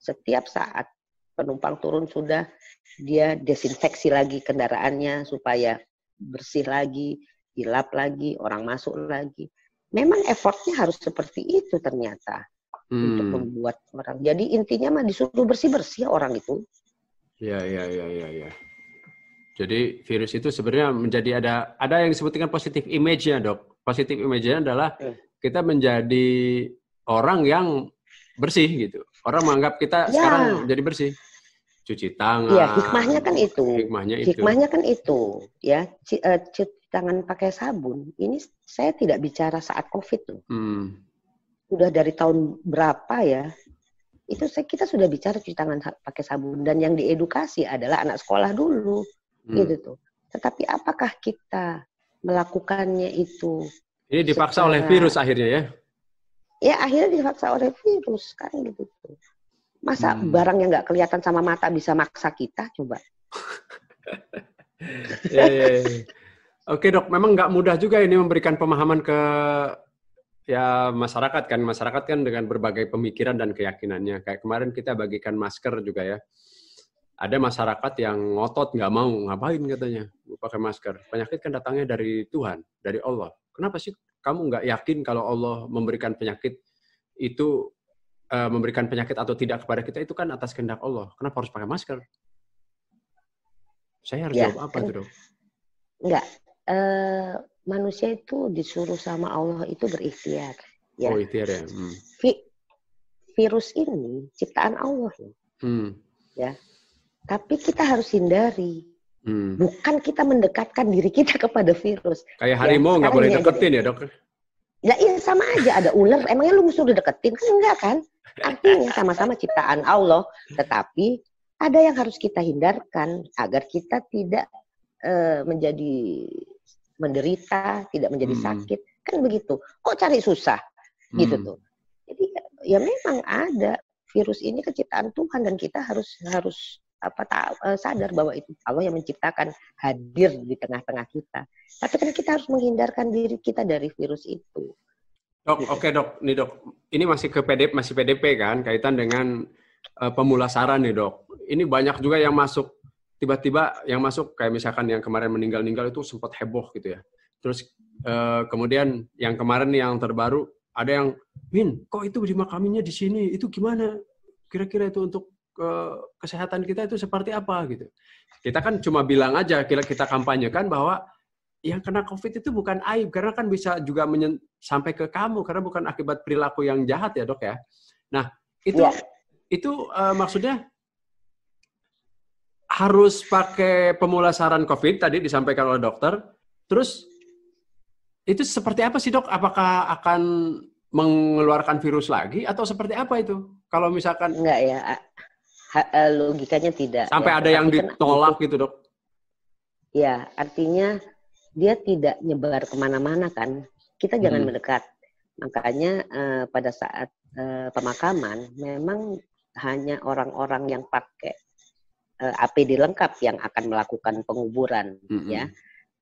setiap saat penumpang turun sudah dia desinfeksi lagi kendaraannya supaya bersih lagi dilap lagi orang masuk lagi memang effortnya harus seperti itu ternyata hmm. untuk membuat orang jadi intinya mah disuruh bersih bersih orang itu
Iya, iya, iya, iya, ya.
Jadi virus itu sebenarnya menjadi ada ada yang disebut dengan positif image-nya, Dok. Positif image-nya adalah iya. kita menjadi orang yang bersih gitu. Orang menganggap kita ya. sekarang jadi bersih. Cuci tangan. Iya, hikmahnya kan itu. Hikmahnya itu. Hikmahnya kan itu,
ya. C uh, eh, cuci tangan pakai sabun. Ini saya tidak bicara saat Covid tuh. Hmm. Udah dari tahun berapa ya? itu saya, kita sudah bicara cuci tangan pakai sabun dan yang diedukasi adalah anak sekolah dulu hmm. gitu tuh. Tetapi apakah kita melakukannya itu?
Ini dipaksa secara, oleh virus akhirnya ya?
Ya akhirnya dipaksa oleh virus kan gitu tuh. Masa hmm. barang yang nggak kelihatan sama mata bisa maksa kita coba?
(laughs) ya, ya, ya. Oke dok, memang nggak mudah juga ini memberikan pemahaman ke ya masyarakat kan masyarakat kan dengan berbagai pemikiran dan keyakinannya kayak kemarin kita bagikan masker juga ya ada masyarakat yang ngotot nggak mau ngapain katanya pakai masker penyakit kan datangnya dari Tuhan dari Allah kenapa sih kamu nggak yakin kalau Allah memberikan penyakit itu uh, memberikan penyakit atau tidak kepada kita itu kan atas kehendak Allah kenapa harus pakai masker saya harus ya. jawab apa tuh dok
nggak eh, manusia itu disuruh sama Allah itu berikhtiar.
Ya. Oh, ikhtiar ya. Hmm.
Vi virus ini ciptaan Allah ya. Hmm. ya. Tapi kita harus hindari. Hmm. Bukan kita mendekatkan diri kita (laughs) kepada virus. Kayak ya, harimau nggak boleh ya. deketin ya dok? Ya iya sama aja ada ular. Emangnya lu musuh dideketin? Kan enggak kan? Artinya sama-sama ciptaan Allah. Tetapi ada yang harus kita hindarkan agar kita tidak uh, menjadi menderita, tidak menjadi hmm. sakit. Kan begitu. Kok cari susah? Gitu hmm. Gitu tuh. Jadi ya memang ada virus ini keciptaan Tuhan dan kita harus harus apa eh, sadar bahwa itu Allah yang menciptakan hadir di tengah-tengah kita. Tapi kan kita harus menghindarkan diri kita dari virus itu.
Dok, gitu. oke okay, dok, nih dok, ini masih ke PD, masih PDP kan, kaitan dengan uh, pemulasaran nih dok. Ini banyak juga yang masuk tiba-tiba yang masuk kayak misalkan yang kemarin meninggal-ninggal itu sempat heboh gitu ya. Terus uh, kemudian yang kemarin yang terbaru ada yang Min, kok itu makaminya di sini? Itu gimana? Kira-kira itu untuk eh, kesehatan kita itu seperti apa gitu. Kita kan cuma bilang aja kira kita kampanyekan bahwa yang kena COVID itu bukan aib karena kan bisa juga menyen, sampai ke kamu karena bukan akibat perilaku yang jahat ya dok ya. Nah itu ya. itu uh, maksudnya harus pakai pemulasaran COVID tadi disampaikan oleh dokter. Terus itu seperti apa sih dok? Apakah akan mengeluarkan virus lagi atau seperti apa itu?
Kalau misalkan enggak ya, e, logikanya tidak. Sampai ya, ada yang kan
ditolak itu, gitu dok?
Ya, artinya dia tidak nyebar kemana-mana kan. Kita jangan hmm. mendekat. Makanya eh, pada saat eh, pemakaman memang hanya orang-orang yang pakai uh, eh, APD lengkap yang akan melakukan penguburan mm -hmm. ya.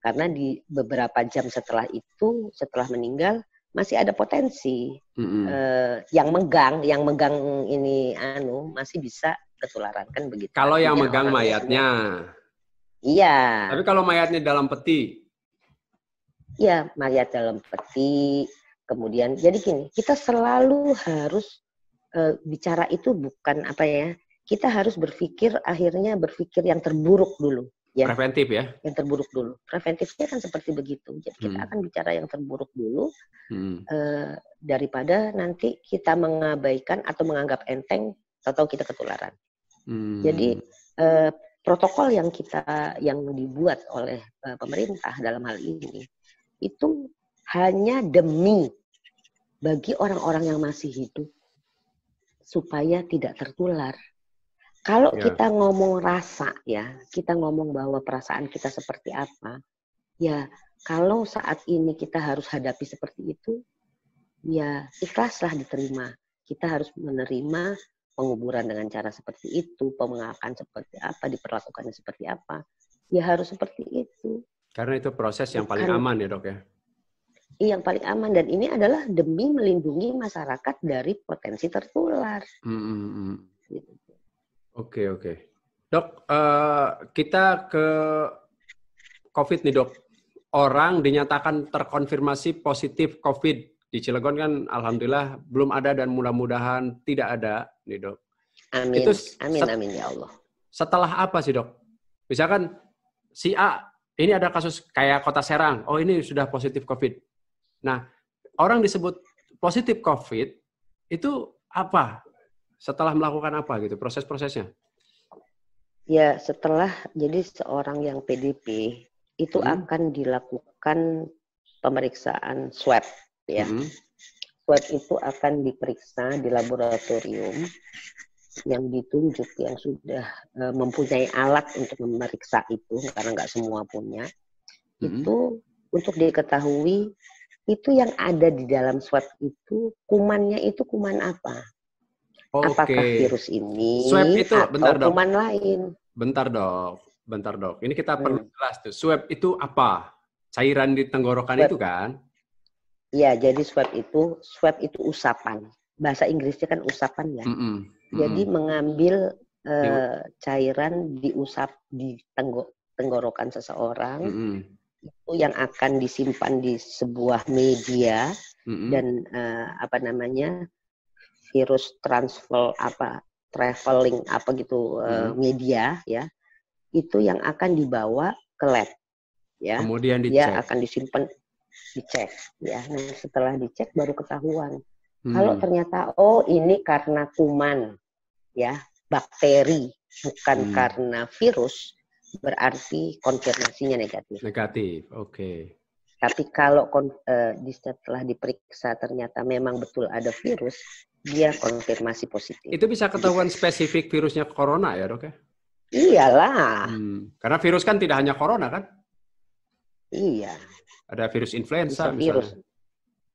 Karena di beberapa jam setelah itu, setelah meninggal masih ada potensi mm -hmm. uh, yang megang yang megang ini anu masih bisa ketularan kan begitu. Kalau yang megang mayatnya. Iya.
Tapi kalau mayatnya dalam peti.
Iya, mayat dalam peti. Kemudian jadi gini, kita selalu harus eh, bicara itu bukan apa ya kita harus berpikir akhirnya berpikir yang terburuk dulu ya preventif ya yang terburuk dulu preventifnya kan seperti begitu jadi kita hmm. akan bicara yang terburuk dulu hmm. eh, daripada nanti kita mengabaikan atau menganggap enteng atau kita ketularan
hmm. jadi
eh, protokol yang kita yang dibuat oleh eh, pemerintah dalam hal ini itu hanya demi bagi orang-orang yang masih hidup supaya tidak tertular kalau ya. kita ngomong rasa ya, kita ngomong bahwa perasaan kita seperti apa, ya kalau saat ini kita harus hadapi seperti itu, ya ikhlaslah diterima. Kita harus menerima penguburan dengan cara seperti itu, pemengakan seperti apa, diperlakukannya seperti apa. Ya harus seperti itu.
Karena itu proses yang Bukan, paling aman ya dok ya?
Iya, yang paling aman dan ini adalah demi melindungi masyarakat dari potensi tertular.
Mm -hmm. gitu. Oke, oke. Dok, uh, kita ke COVID nih, Dok. Orang dinyatakan terkonfirmasi positif COVID di Cilegon kan alhamdulillah belum ada dan mudah-mudahan tidak ada nih, Dok. Amin. Itu amin amin ya Allah. Setelah apa sih, Dok? Misalkan si A ini ada kasus kayak Kota Serang. Oh, ini sudah positif COVID. Nah, orang disebut positif COVID itu apa? setelah melakukan apa gitu proses-prosesnya?
Ya, setelah jadi seorang yang PDP itu hmm. akan dilakukan pemeriksaan swab ya. Hmm. Swab itu akan diperiksa di laboratorium yang ditunjuk yang sudah uh, mempunyai alat untuk memeriksa itu karena nggak semua punya. Hmm. Itu untuk diketahui itu yang ada di dalam swab itu kumannya itu kuman apa? okay. Oh, apakah virus ini swab itu atau bentar dok. kuman lain.
Bentar dok, bentar dok. Ini kita perlu hmm. jelas tuh. Swab itu apa? Cairan di tenggorokan swab. itu kan?
Iya, jadi swab itu swab itu usapan. Bahasa Inggrisnya kan usapan ya. Mm -mm. Mm jadi mengambil uh, cairan diusap di tenggo tenggorokan seseorang. Mm itu yang akan disimpan di sebuah media mm dan uh, apa namanya virus transfer apa traveling apa gitu eh, hmm. media ya itu yang akan dibawa ke lab ya kemudian dicek. dia akan disimpan dicek ya nah setelah dicek baru ketahuan hmm. kalau ternyata oh ini karena kuman ya bakteri bukan hmm. karena virus berarti konfirmasinya negatif
negatif oke okay.
Tapi kalau uh, setelah diperiksa ternyata memang betul ada virus, dia konfirmasi positif.
Itu bisa ketahuan spesifik virusnya corona ya dok ya?
Iyalah.
Hmm. Karena virus kan tidak hanya corona kan? Iya. Ada virus influenza bisa virus. Misalnya.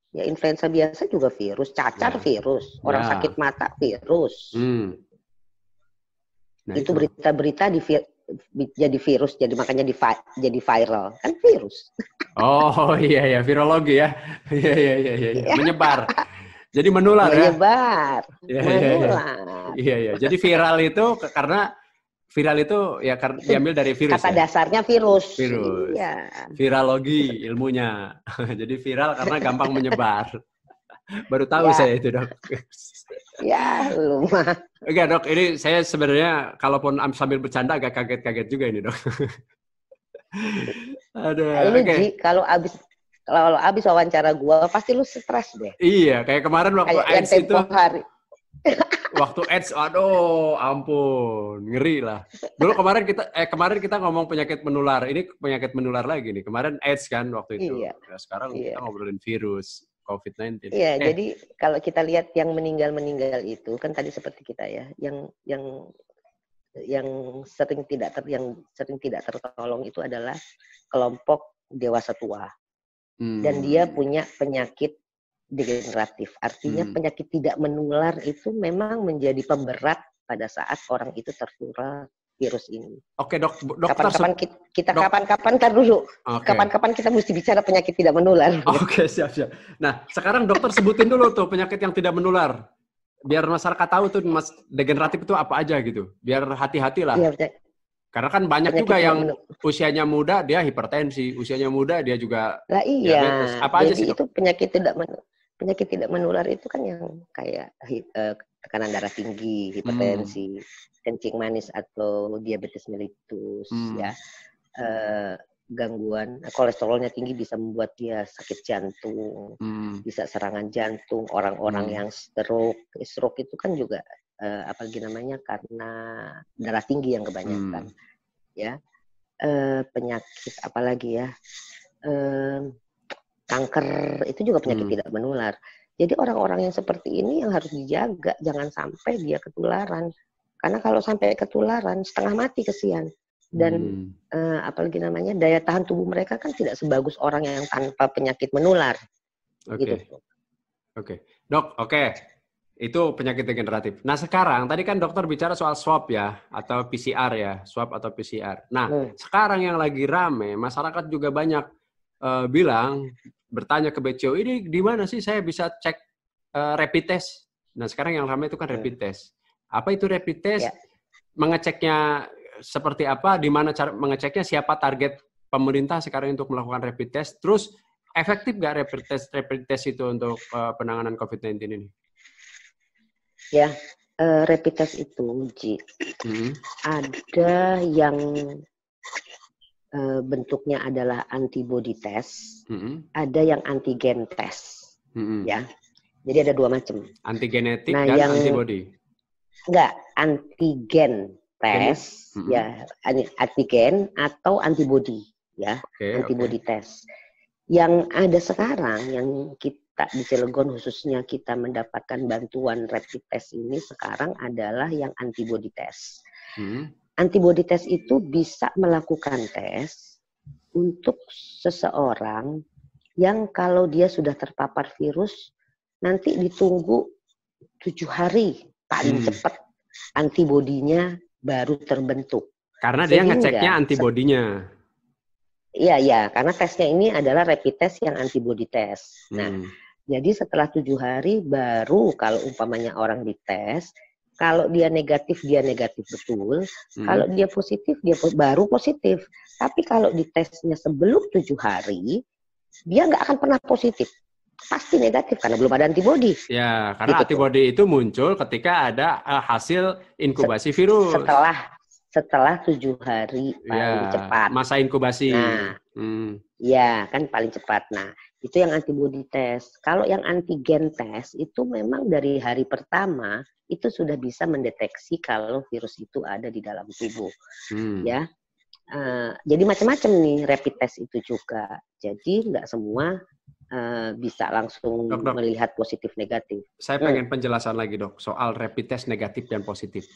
Ya influenza biasa juga virus, cacar ya. virus, orang ya. sakit mata virus.
Hmm. Nah, itu
berita-berita di jadi virus jadi makanya di jadi viral kan virus.
Oh (laughs) iya ya virologi ya. (laughs) Iya iya iya iya (laughs) menyebar. Jadi menular ya. Iya,
iya, iya. Menular.
Iya, iya. iya. Jadi viral itu karena viral itu ya karena diambil dari virus. Kata ya?
dasarnya virus. Virus. Iya.
Virologi ilmunya. (laughs) Jadi viral karena gampang menyebar. Baru tahu ya. saya itu
dok.
ya, lumah.
Oke dok, ini saya sebenarnya kalaupun sambil bercanda agak kaget-kaget juga ini dok. (laughs)
Ada, nah, ini okay. kalau abis kalau abis wawancara gue pasti lu stres deh.
Iya, kayak kemarin waktu kayak ads itu. Hari. (laughs) waktu ads, aduh, ampun, ngeri lah. Dulu kemarin kita, eh kemarin kita ngomong penyakit menular. Ini penyakit menular lagi nih. Kemarin ads kan waktu itu. Iya. Nah, sekarang iya. kita ngobrolin virus. COVID-19. Iya, eh. jadi
kalau kita lihat yang meninggal-meninggal itu kan tadi seperti kita ya, yang yang yang sering tidak ter, yang sering tidak tertolong itu adalah kelompok dewasa tua
hmm. dan dia
punya penyakit degeneratif. Artinya hmm. penyakit tidak menular itu memang menjadi pemberat pada saat orang itu tertular virus ini. Oke dok, dokter. Kapan-kapan kita, kita dok, kapan-kapan kan dulu. kapan Kapan-kapan kita mesti bicara penyakit tidak menular. (laughs) Oke
okay, siap
siap. Nah sekarang dokter sebutin dulu tuh penyakit yang tidak menular, biar masyarakat tahu tuh mas degeneratif itu apa aja gitu, biar hati-hati lah. Ya, karena kan banyak Penyakit juga yang menurut. usianya muda dia hipertensi, usianya muda dia juga lah
iya. Diabetes. Apa Jadi aja sih? Itu penyakit tidak Penyakit tidak menular itu kan yang kayak uh, tekanan darah tinggi, hmm. hipertensi, hmm. kencing manis atau diabetes melitus, hmm. ya. Uh, gangguan eh, kolesterolnya tinggi bisa membuat dia sakit jantung, hmm. bisa serangan jantung, orang-orang hmm. yang stroke, stroke itu kan juga eh, apa lagi namanya karena darah tinggi yang kebanyakan hmm. ya eh, penyakit apalagi ya eh, kanker itu juga penyakit hmm. tidak menular jadi orang-orang yang seperti ini yang harus dijaga jangan sampai dia ketularan karena kalau sampai ketularan setengah mati kesian dan hmm. eh, apalagi namanya daya tahan tubuh mereka kan tidak sebagus orang yang tanpa penyakit menular.
Oke. Okay. Gitu. Oke. Okay. Dok, oke. Okay. Itu penyakit degeneratif. Nah sekarang, tadi kan dokter bicara soal swab ya, atau PCR ya, swab atau PCR. Nah hmm. sekarang yang lagi rame, masyarakat juga banyak uh, bilang, bertanya ke BCO, ini di mana sih saya bisa cek uh, rapid test? Nah sekarang yang rame itu kan iya. rapid hmm. test. Apa itu rapid test? Ya. Mengeceknya seperti apa? Di mana cara mengeceknya? Siapa target pemerintah sekarang untuk melakukan rapid test? Terus efektif nggak rapid test rapid test itu untuk uh, penanganan COVID-19 ini?
ya uh, rapid test itu uji. hmm. ada yang uh, bentuknya adalah antibody test hmm. ada yang antigen test hmm. ya jadi ada dua macam
antigenetik nah, dan yang, antibody
enggak antigen test hmm. ya antigen atau antibody ya okay, antibody okay. test yang ada sekarang yang kita kita di Cilegon khususnya kita mendapatkan bantuan rapid test ini sekarang adalah yang antibody test. Hmm. Antibody test itu bisa melakukan tes untuk seseorang yang kalau dia sudah terpapar virus nanti ditunggu tujuh hari paling hmm. cepat antibodinya baru terbentuk. Karena Sehingga, dia ngeceknya antibodinya. Iya, iya. Karena tesnya ini adalah rapid test yang antibody test. Nah, hmm. Jadi setelah tujuh hari baru kalau umpamanya orang dites, kalau dia negatif dia negatif betul, hmm. kalau dia positif dia baru positif. Tapi kalau ditesnya sebelum tujuh hari dia nggak akan pernah positif pasti negatif karena belum ada antibodi.
Ya, karena gitu antibodi itu muncul ketika ada eh, hasil inkubasi virus. Setelah
setelah tujuh hari ya, paling ya, cepat.
Masa inkubasi. Nah, hmm.
ya kan paling cepat. Nah, itu yang antibody test. Kalau yang antigen test itu memang dari hari pertama itu sudah bisa mendeteksi kalau virus itu ada di dalam tubuh. Hmm. Ya. Uh, jadi macam-macam nih rapid test itu juga. Jadi nggak semua uh, bisa langsung dok, dok. melihat positif negatif. Saya hmm. pengen
penjelasan lagi dok soal rapid test negatif dan positif.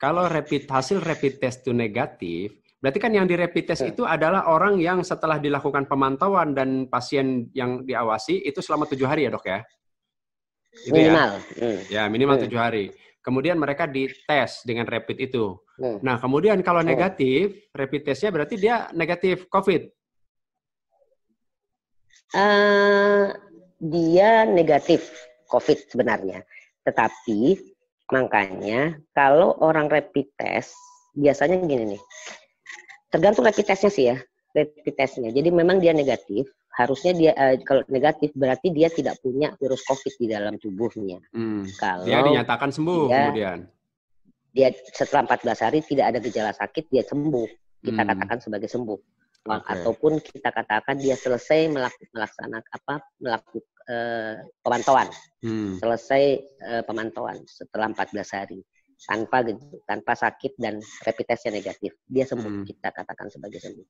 Kalau rapid hasil rapid test itu negatif, Berarti kan yang di rapid test ya. itu adalah orang yang setelah dilakukan pemantauan dan pasien yang diawasi itu selama tujuh hari ya dok ya?
Gitu ya? minimal. Ya,
hmm. ya minimal hmm. tujuh hari. Kemudian mereka dites dengan rapid itu. Hmm. Nah kemudian kalau hmm. negatif rapid testnya berarti dia negatif COVID.
Uh, dia negatif COVID sebenarnya. Tetapi makanya kalau orang rapid test biasanya gini nih tergantung rapid testnya sih ya rapid testnya jadi memang dia negatif harusnya dia uh, kalau negatif berarti dia tidak punya virus covid di dalam tubuhnya hmm. kalau dia dinyatakan
sembuh dia, kemudian
dia setelah 14 hari tidak ada gejala sakit dia sembuh kita hmm. katakan sebagai sembuh okay. ataupun kita katakan dia selesai melaksanakan apa melakukan uh, pemantauan hmm. selesai uh, pemantauan setelah 14 hari tanpa gitu, tanpa sakit dan rapid testnya negatif. Dia sembuh hmm. kita katakan sebagai sembuh.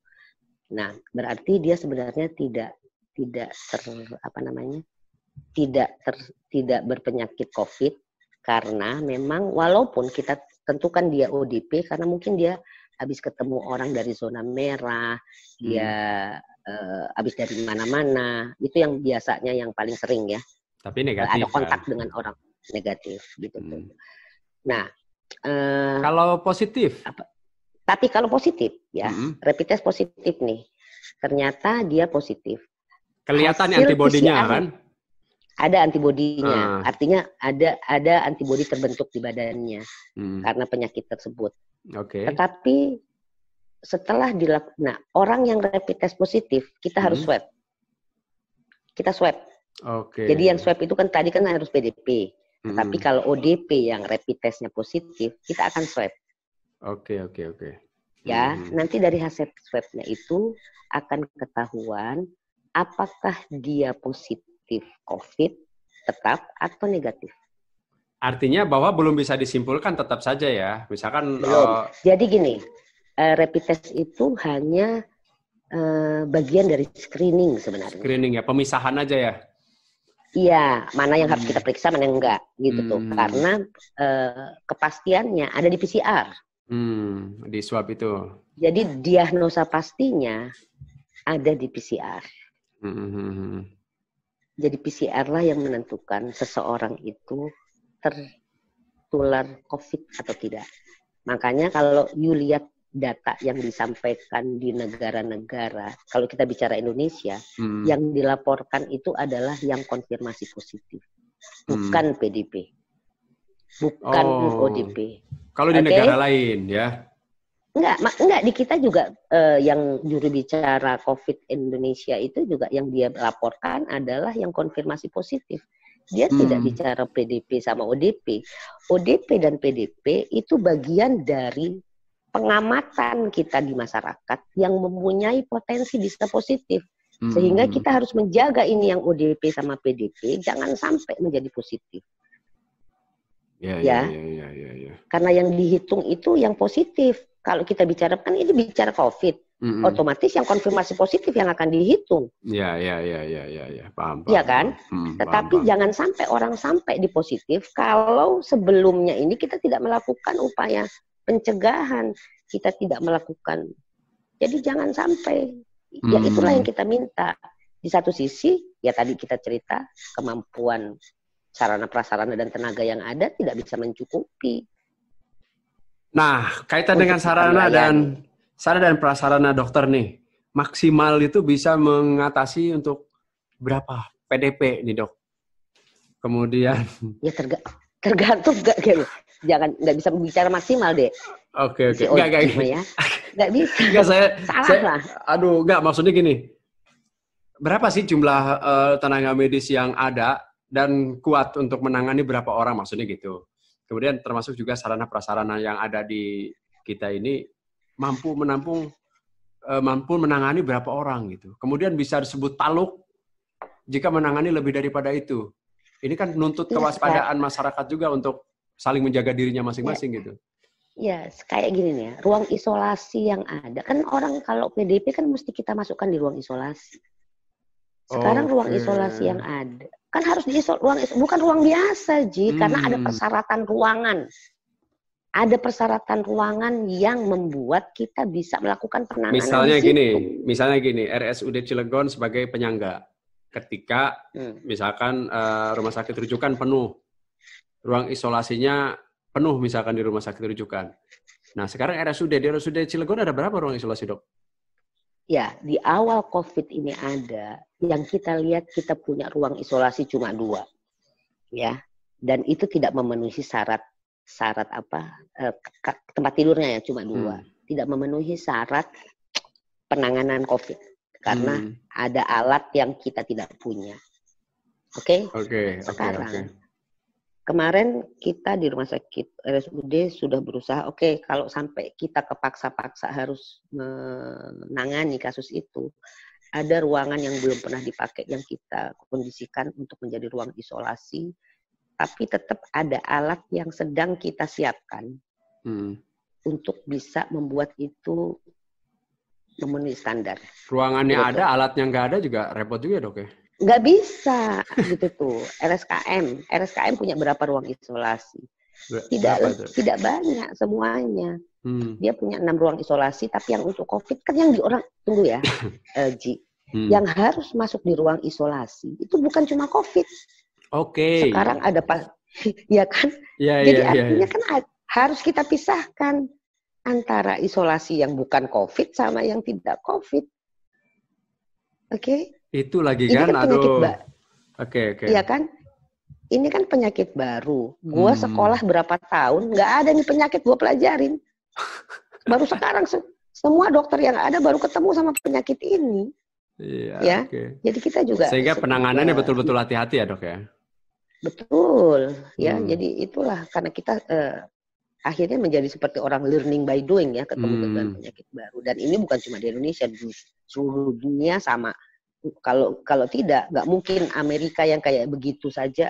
Nah, berarti dia sebenarnya tidak tidak ter apa namanya? tidak ter, tidak berpenyakit COVID karena memang walaupun kita tentukan dia ODP karena mungkin dia habis ketemu orang dari zona merah, hmm. dia uh, eh, habis dari mana-mana, itu yang biasanya yang paling sering ya.
Tapi negatif. Ada kontak kan? dengan
orang negatif gitu. Hmm. Tuh. Nah, eh, kalau positif, apa, tapi kalau positif ya, mm-hmm. rapid test positif nih, ternyata dia positif.
Kelihatan antibodinya PCR, kan?
Ada antibodinya, uh. artinya ada ada antibodi terbentuk di badannya hmm. karena penyakit tersebut.
Oke. Okay. Tetapi
setelah dilakukan, nah orang yang rapid test positif kita harus mm-hmm. swab. Kita swab.
Oke. Okay. Jadi yang
swab itu kan tadi kan harus PDP. Tapi kalau ODP yang rapid testnya positif, kita akan swab. Oke okay, oke okay, oke. Okay. Ya, nanti dari hasil swabnya itu akan ketahuan apakah dia positif COVID tetap atau negatif.
Artinya bahwa belum bisa disimpulkan tetap saja ya. Misalkan. Eh,
Jadi gini, eh, rapid test itu hanya eh, bagian dari screening sebenarnya.
Screening ya, pemisahan aja ya.
Iya, mana yang harus kita hmm. periksa, mana yang enggak, gitu hmm. tuh. Karena eh, kepastiannya ada di PCR. Hmm, di swab itu. Jadi diagnosa pastinya ada di PCR.
Hmm, hmm, hmm.
Jadi PCR lah yang menentukan seseorang itu tertular COVID atau tidak. Makanya kalau you lihat data yang disampaikan di negara-negara, kalau kita bicara Indonesia, hmm. yang dilaporkan itu adalah yang konfirmasi positif, hmm. bukan hmm. PDP, bukan oh. ODP. Kalau di okay? negara lain, ya? Enggak, enggak di kita juga eh, yang juru bicara COVID Indonesia itu juga yang dia laporkan adalah yang konfirmasi positif dia hmm. tidak bicara PDP sama ODP. ODP dan PDP itu bagian dari pengamatan kita di masyarakat yang mempunyai potensi bisa positif. Hmm. Sehingga kita harus menjaga ini yang ODP sama PDP jangan sampai menjadi positif. Ya, ya, ya. Ya, ya, ya, ya. Karena yang dihitung itu yang positif. Kalau kita bicara kan ini bicara COVID. Mm -hmm. otomatis yang konfirmasi positif yang akan dihitung.
Ya, ya, ya, ya, ya, ya, paham.
paham ya kan?
Hmm, Tetapi
paham, jangan sampai orang sampai di positif kalau sebelumnya ini kita tidak melakukan upaya pencegahan kita tidak melakukan. Jadi jangan sampai
ya hmm. itulah yang kita
minta. Di satu sisi ya tadi kita cerita kemampuan sarana prasarana dan tenaga yang ada tidak bisa mencukupi.
Nah, kaitan Untuk dengan sarana dan sarana dan prasarana dokter nih, maksimal itu bisa mengatasi untuk berapa PDP nih dok? Kemudian
ya terga tergantung gak gitu jangan nggak bisa bicara maksimal deh.
Oke oke. Gak enggak ya. Enggak bisa. (laughs) Gak saya salah saya, lah. Aduh, gak maksudnya gini. Berapa sih jumlah uh, tenaga medis yang ada dan kuat untuk menangani berapa orang maksudnya gitu. Kemudian termasuk juga sarana prasarana yang ada di kita ini mampu menampung uh, mampu menangani berapa orang gitu. Kemudian bisa disebut taluk jika menangani lebih daripada itu. Ini kan menuntut iya, kewaspadaan masyarakat juga untuk saling menjaga dirinya masing-masing ya. gitu.
Ya, yes, kayak gini nih ya, ruang isolasi yang ada. Kan orang kalau PDP kan mesti kita masukkan di ruang isolasi.
Sekarang okay. ruang isolasi yang
ada kan harus di ruang isolasi, bukan ruang biasa, Ji, hmm. karena ada hmm. persyaratan ruangan. Ada persyaratan ruangan yang membuat kita bisa melakukan penanganan. Misalnya gini,
misalnya gini, RSUD Cilegon sebagai penyangga ketika hmm. misalkan uh, rumah sakit rujukan penuh ruang isolasinya penuh misalkan di rumah sakit rujukan. Nah, sekarang RSUD, di RSUD Cilegon ada berapa ruang isolasi, Dok?
Ya, di awal COVID ini ada, yang kita lihat kita punya ruang isolasi cuma dua. Ya, dan itu tidak memenuhi syarat syarat apa eh, tempat tidurnya ya cuma dua hmm. tidak memenuhi syarat penanganan covid karena hmm. ada alat yang kita tidak punya oke okay? oke okay, sekarang okay, okay. Kemarin kita di rumah sakit RSUD sudah berusaha, oke okay, kalau sampai kita kepaksa-paksa harus menangani kasus itu, ada ruangan yang belum pernah dipakai yang kita kondisikan untuk menjadi ruang isolasi, tapi tetap ada alat yang sedang kita siapkan hmm. untuk bisa membuat itu memenuhi standar.
Ruangannya Betul. ada, alatnya nggak ada juga repot juga dok ya?
nggak bisa gitu tuh RSKM RSKM punya berapa ruang isolasi
tidak tidak
banyak semuanya hmm. dia punya enam ruang isolasi tapi yang untuk covid kan yang di orang tunggu ya uh, (coughs) Ji hmm. yang harus masuk di ruang isolasi itu bukan cuma covid oke okay. sekarang ada pas (laughs) ya kan ya, jadi ya, ya, ya. artinya ya. kan harus kita pisahkan antara isolasi yang bukan covid sama yang tidak covid oke okay?
Itu lagi kan, kan, penyakit aduh. Oke, oke.
Okay. Iya
kan? Ini kan penyakit baru. Gua hmm. sekolah berapa tahun, nggak ada nih penyakit gua pelajarin. baru (laughs) sekarang se semua dokter yang ada baru ketemu sama penyakit ini.
Iya. Ya. Okay.
Jadi kita juga sehingga penanganannya betul-betul
hati-hati ya, Dok ya.
Betul. Ya, hmm. jadi itulah karena kita uh, akhirnya menjadi seperti orang learning by doing ya ketemu
hmm. dengan penyakit
baru dan ini bukan cuma di Indonesia di seluruh dunia sama kalau kalau tidak, nggak mungkin Amerika yang kayak begitu saja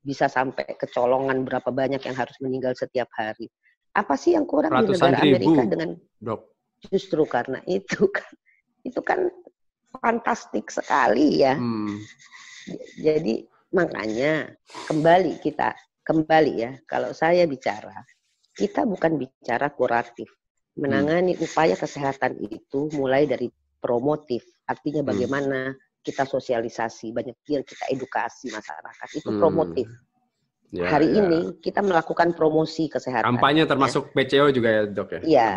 bisa sampai kecolongan berapa banyak yang harus meninggal setiap hari. Apa sih yang kurang di negara Amerika ribu, dengan dok. justru karena itu kan itu kan fantastik sekali ya. Hmm. Jadi makanya kembali kita kembali ya kalau saya bicara kita bukan bicara kuratif menangani hmm. upaya kesehatan itu mulai dari promotif Artinya hmm. bagaimana hmm. kita sosialisasi, banyak kita edukasi masyarakat itu hmm. promotif.
Ya, Hari ya. ini
kita melakukan promosi kesehatan. Kampanye
ya. termasuk ya. BCO juga ya dok ya? Iya.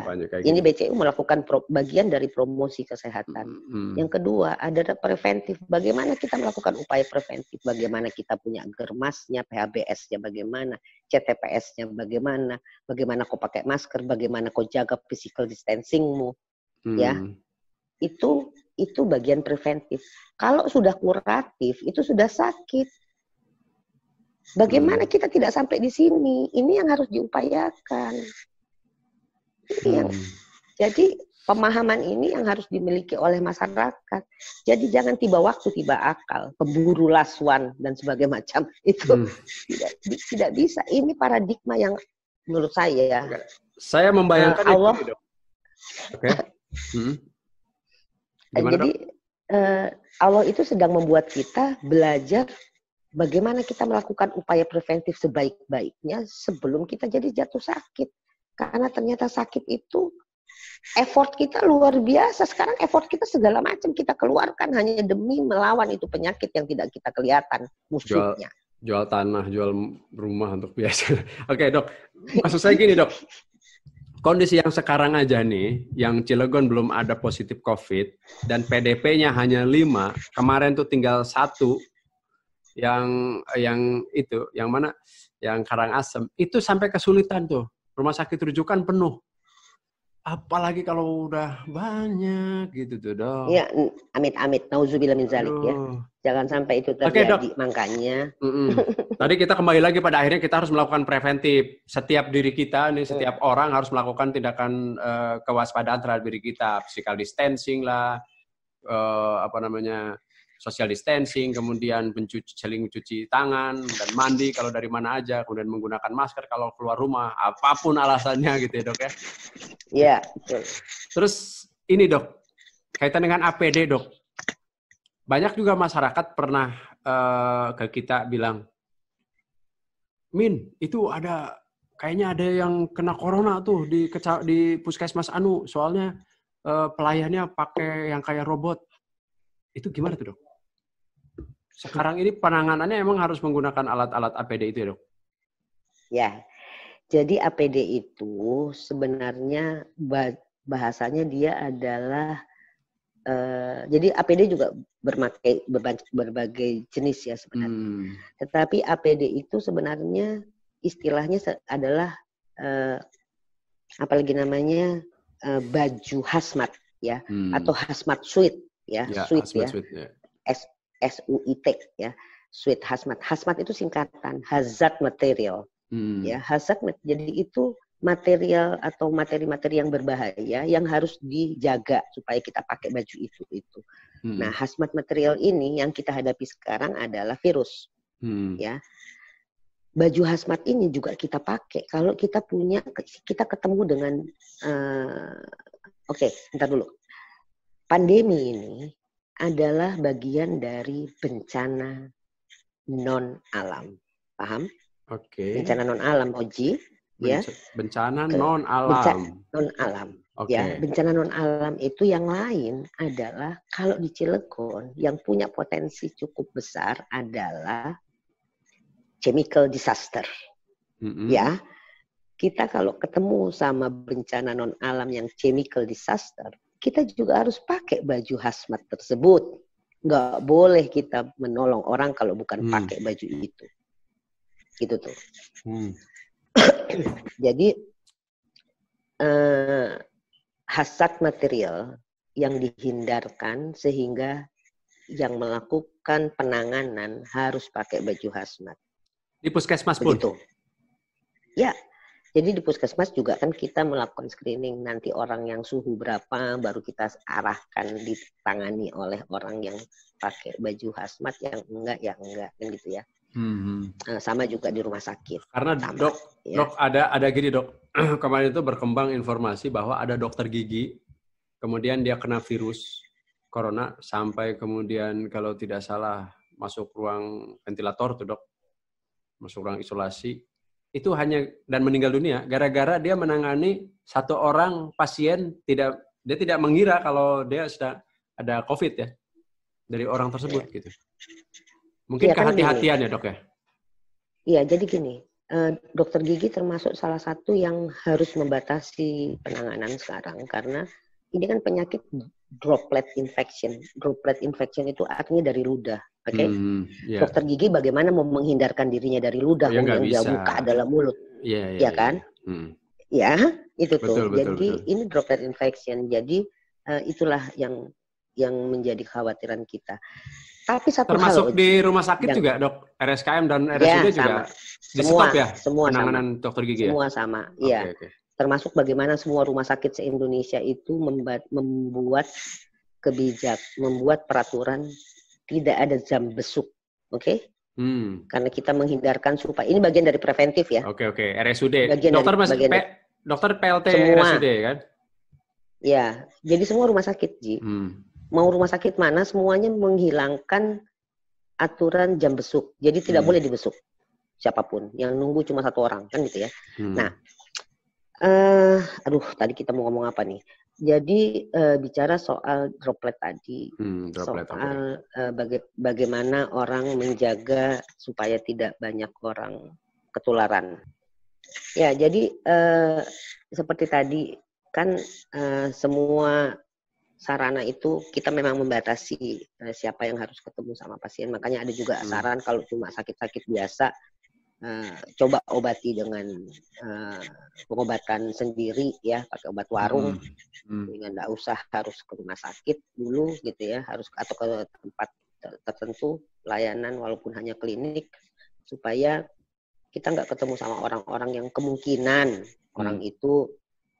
Ini gitu. BCO
melakukan pro, bagian dari promosi kesehatan. Hmm. hmm. Yang kedua ada preventif. Bagaimana kita melakukan upaya preventif? Bagaimana kita punya germasnya, phbs bagaimana, ctps bagaimana, bagaimana kau pakai masker, bagaimana kau jaga physical distancingmu, ya. hmm. ya. Itu itu bagian preventif. Kalau sudah kuratif, itu sudah sakit. Bagaimana hmm. kita tidak sampai di sini? Ini yang harus diupayakan. Ini yang, hmm. Jadi pemahaman ini yang harus dimiliki oleh masyarakat. Jadi jangan tiba waktu tiba akal, pemburu laswan dan sebagainya (laughs) macam itu hmm. tidak tidak bisa. Ini paradigma yang menurut saya. Ya.
Saya membayangkan eh, Allah. Allah. Oke. Okay. (laughs) Hmm.
Eh, Gimana, Jadi uh, Allah itu sedang membuat kita belajar bagaimana kita melakukan upaya preventif sebaik-baiknya sebelum kita jadi jatuh sakit. Karena ternyata sakit itu effort kita luar biasa. Sekarang effort kita segala macam kita keluarkan hanya demi melawan itu penyakit yang tidak kita kelihatan musuhnya.
Jual, jual tanah, jual rumah untuk biasa. (laughs) Oke okay, dok, maksud saya gini dok, kondisi yang sekarang aja nih, yang Cilegon belum ada positif COVID dan PDP-nya hanya lima, kemarin tuh tinggal satu yang yang itu, yang mana, yang Karangasem itu sampai kesulitan tuh
rumah sakit rujukan penuh apalagi kalau udah banyak gitu tuh dok. Iya, amit-amit. Nauzubillah min zalik ya. Jangan sampai itu terjadi. Okay, dok. Makanya.
mm (laughs) Tadi kita kembali lagi pada akhirnya kita harus melakukan preventif. Setiap diri kita nih, iya. setiap mm. orang harus melakukan tindakan uh, kewaspadaan terhadap diri kita, physical distancing lah, uh, apa namanya social distancing, kemudian mencuci, saling mencuci tangan dan mandi kalau dari mana aja, kemudian menggunakan masker kalau keluar rumah, apapun alasannya gitu ya dok ya. Iya. Yeah. Terus ini dok, kaitan dengan APD dok, banyak juga masyarakat pernah uh, ke kita bilang, Min, itu ada kayaknya ada yang kena corona tuh di di puskesmas Anu, soalnya uh, pelayannya pakai
yang kayak robot. Itu gimana tuh dok?
Sekarang ini penanganannya emang harus menggunakan alat-alat APD itu ya dok?
Ya, jadi APD itu sebenarnya bahasanya dia adalah Uh, jadi APD juga bermakai, berbagai, jenis ya sebenarnya. Hmm. Tetapi APD itu sebenarnya istilahnya adalah uh, eh, apalagi namanya uh, baju hazmat ya hmm. atau hazmat suit ya, ya suit ya. Suite, ya. S SUIT ya sweet hazmat hazmat itu singkatan hazard material hmm. ya hazard jadi itu material atau materi-materi yang berbahaya yang harus dijaga supaya kita pakai baju itu itu hmm. nah hazmat material ini yang kita hadapi sekarang adalah virus hmm. ya baju hazmat ini juga kita pakai kalau kita punya kita ketemu dengan uh, oke okay, ntar dulu pandemi ini adalah bagian dari bencana non alam. Paham? Oke. Okay. Bencana non alam, Oji. Ya. Benc ya. Bencana non alam. Bencana non alam. Okay. Ya, bencana non alam itu yang lain adalah kalau di Cilegon yang punya potensi cukup besar adalah chemical disaster. Mm -hmm. Ya. Kita kalau ketemu sama bencana non alam yang chemical disaster, kita juga harus pakai baju hazmat tersebut. Nggak boleh kita menolong orang kalau bukan hmm. pakai baju itu. Gitu tuh. Hmm. (coughs) Jadi eh, hasad material yang dihindarkan sehingga yang melakukan penanganan harus pakai baju hazmat.
Di puskesmas pun. Begitu.
Ya, jadi di puskesmas juga kan kita melakukan screening nanti orang yang suhu berapa baru kita arahkan ditangani oleh orang yang pakai baju hazmat yang enggak ya enggak kan gitu ya. Hmm. Eh, sama juga di rumah sakit. Karena sama, dok, ya. dok
ada ada gini dok. (clears throat) Kemarin itu berkembang informasi bahwa ada dokter gigi, kemudian dia kena virus corona sampai kemudian kalau tidak salah masuk ruang ventilator tuh dok, masuk ruang isolasi itu hanya dan meninggal dunia gara-gara dia menangani satu orang pasien tidak dia tidak mengira kalau dia sudah ada COVID ya dari orang tersebut ya. gitu. Mungkin ya, kehati-hatian kan ya dok ya.
Iya jadi gini eh, dokter gigi termasuk salah satu yang harus membatasi penanganan sekarang karena ini kan penyakit droplet infection. Droplet infection itu artinya dari ludah Oke. Okay?
Hmm, hmm yeah. Dokter
gigi bagaimana mau menghindarkan dirinya dari ludah ya, yang dia buka dalam mulut.
Iya yeah, yeah, ya kan? Yeah. Hmm.
Ya, itu betul, tuh. Betul, Jadi betul. ini droplet infection. Jadi uh, itulah yang yang menjadi khawatiran kita. Tapi satu termasuk hal, di rumah sakit yang, juga
dok RSKM dan RSUD yeah, juga sama. di semua, ya semua penanganan sama. dokter gigi ya? semua ya? sama iya okay,
okay.
termasuk bagaimana semua rumah sakit se Indonesia itu membuat, membuat kebijak membuat peraturan tidak ada jam besuk, oke? Okay? Hmm. Karena kita menghindarkan supaya ini bagian dari preventif ya. Oke
okay, oke, okay. RSUD. Bagian dokter dari, mas, bagian dari, dokter PLT semua. RSUD kan?
Ya, jadi semua rumah sakit Ji. Hmm. Mau rumah sakit mana semuanya menghilangkan aturan jam besuk. Jadi tidak hmm. boleh dibesuk siapapun. Yang nunggu cuma satu orang kan gitu ya. Hmm. Nah, uh, aduh tadi kita mau ngomong apa nih? Jadi uh, bicara soal droplet tadi,
hmm, droplet, soal okay.
uh, eh, baga bagaimana orang menjaga supaya tidak banyak orang ketularan. Ya, jadi uh, seperti tadi kan uh, semua sarana itu kita memang membatasi uh, siapa yang harus ketemu sama pasien. Makanya ada juga hmm. saran kalau cuma sakit-sakit biasa Nah, coba obati dengan uh, pengobatan sendiri ya pakai obat warung hmm. hmm. dengan nggak usah harus ke rumah sakit dulu gitu ya harus atau ke tempat tertentu layanan walaupun hanya klinik supaya kita nggak ketemu sama orang-orang yang kemungkinan hmm. orang itu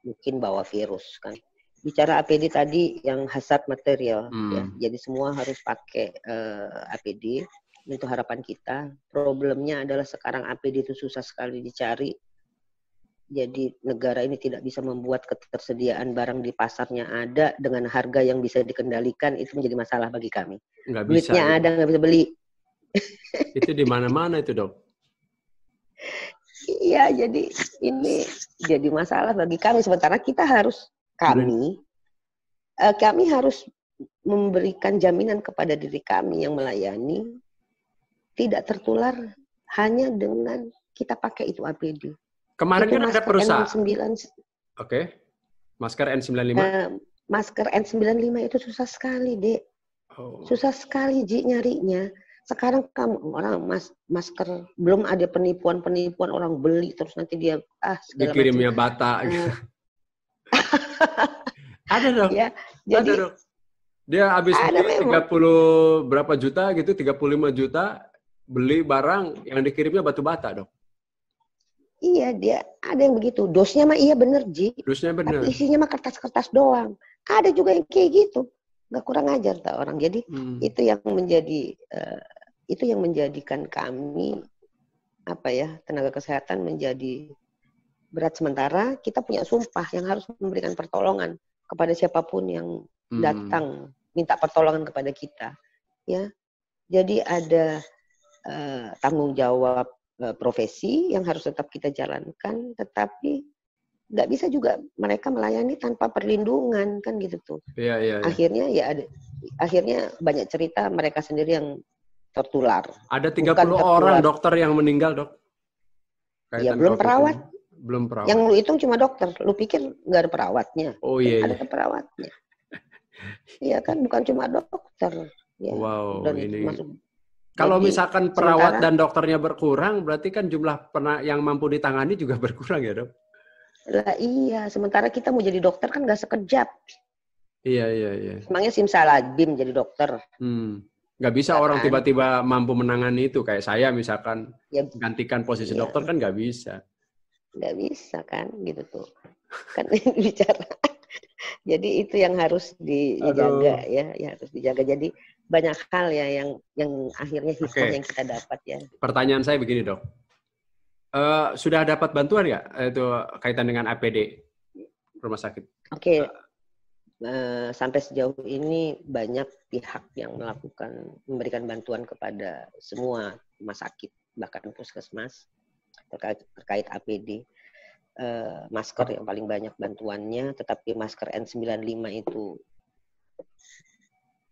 mungkin bawa virus kan bicara APD tadi yang hazard material ya. hmm. ya jadi semua harus pakai uh, eh, APD itu harapan kita. Problemnya adalah sekarang APD itu susah sekali dicari. Jadi negara ini tidak bisa membuat ketersediaan barang di pasarnya ada dengan harga yang bisa dikendalikan itu menjadi masalah bagi kami.
Nggak Duitnya gitu. ada nggak bisa beli. (laughs) Itu di
mana-mana itu dok.
Iya, jadi ini jadi masalah bagi kami. Sementara kita harus kami, eh, kami harus memberikan jaminan kepada diri kami yang melayani tidak tertular hanya dengan kita pakai itu APD.
Kemarin itu kan ada perusahaan. Oke. Okay. Masker N95. Uh, eh,
masker N95 itu susah sekali, Dek. Oh. Susah sekali Ji nyarinya. Sekarang kamu orang mas, masker belum ada penipuan-penipuan orang beli terus nanti dia ah dikirimnya
macam. Ya, bata gitu.
(laughs) ada dong. Ya, jadi dong.
Dia habis ada 30 berapa juta gitu, tiga puluh lima juta beli barang yang dikirimnya batu bata dong.
Iya, dia ada yang begitu. Dosnya mah iya bener, Ji. Dosnya bener. Tapi isinya mah kertas-kertas doang. Kan ada juga yang kayak gitu. Nggak kurang ajar tak orang. Jadi hmm. itu yang menjadi uh, itu yang menjadikan kami apa ya tenaga kesehatan menjadi berat sementara. Kita punya sumpah yang harus memberikan pertolongan kepada siapapun yang hmm. datang hmm. minta pertolongan kepada kita. Ya, jadi ada Eh, tanggung jawab eh, profesi yang harus tetap kita jalankan, tetapi nggak bisa juga mereka melayani tanpa perlindungan kan gitu tuh.
Iya, iya, Ya. Akhirnya ya
ada akhirnya banyak cerita mereka sendiri yang
tertular. Ada 30 tertular. orang dokter yang meninggal, Dok. Ya, Kaitan ya, belum perawat. Ini. Belum perawat. Yang
lu hitung cuma dokter. Lu pikir nggak ada perawatnya. Oh iya. Ada iya. perawatnya. Iya kan bukan cuma dokter.
Ya. Wow, Dan ini masuk
kalau misalkan perawat sementara,
dan dokternya berkurang, berarti kan jumlah yang mampu ditangani juga (laughs) berkurang ya dok?
Lah iya, sementara kita mau jadi dokter kan gak sekejap.
Iya iya iya.
Emangnya simsalabim jadi dokter?
Hmm. Gak bisa iya orang kan? tiba-tiba mampu menangani itu kayak saya misalkan ya, gantikan posisi iya. dokter kan gak bisa. Gak
bisa kan gitu tuh. Kan (laughs) bicara. jadi itu yang harus dijaga Aduh. ya, ya harus dijaga. Jadi banyak hal ya yang yang akhirnya hikmah okay. yang kita dapat ya.
Pertanyaan saya begini dok, uh, sudah dapat bantuan ya itu kaitan dengan APD rumah sakit?
Oke, okay. uh, eh, sampai sejauh ini banyak pihak yang melakukan memberikan bantuan kepada semua rumah sakit bahkan puskesmas terkait terkait APD. Uh, masker yang paling banyak bantuannya, tetapi masker N95 itu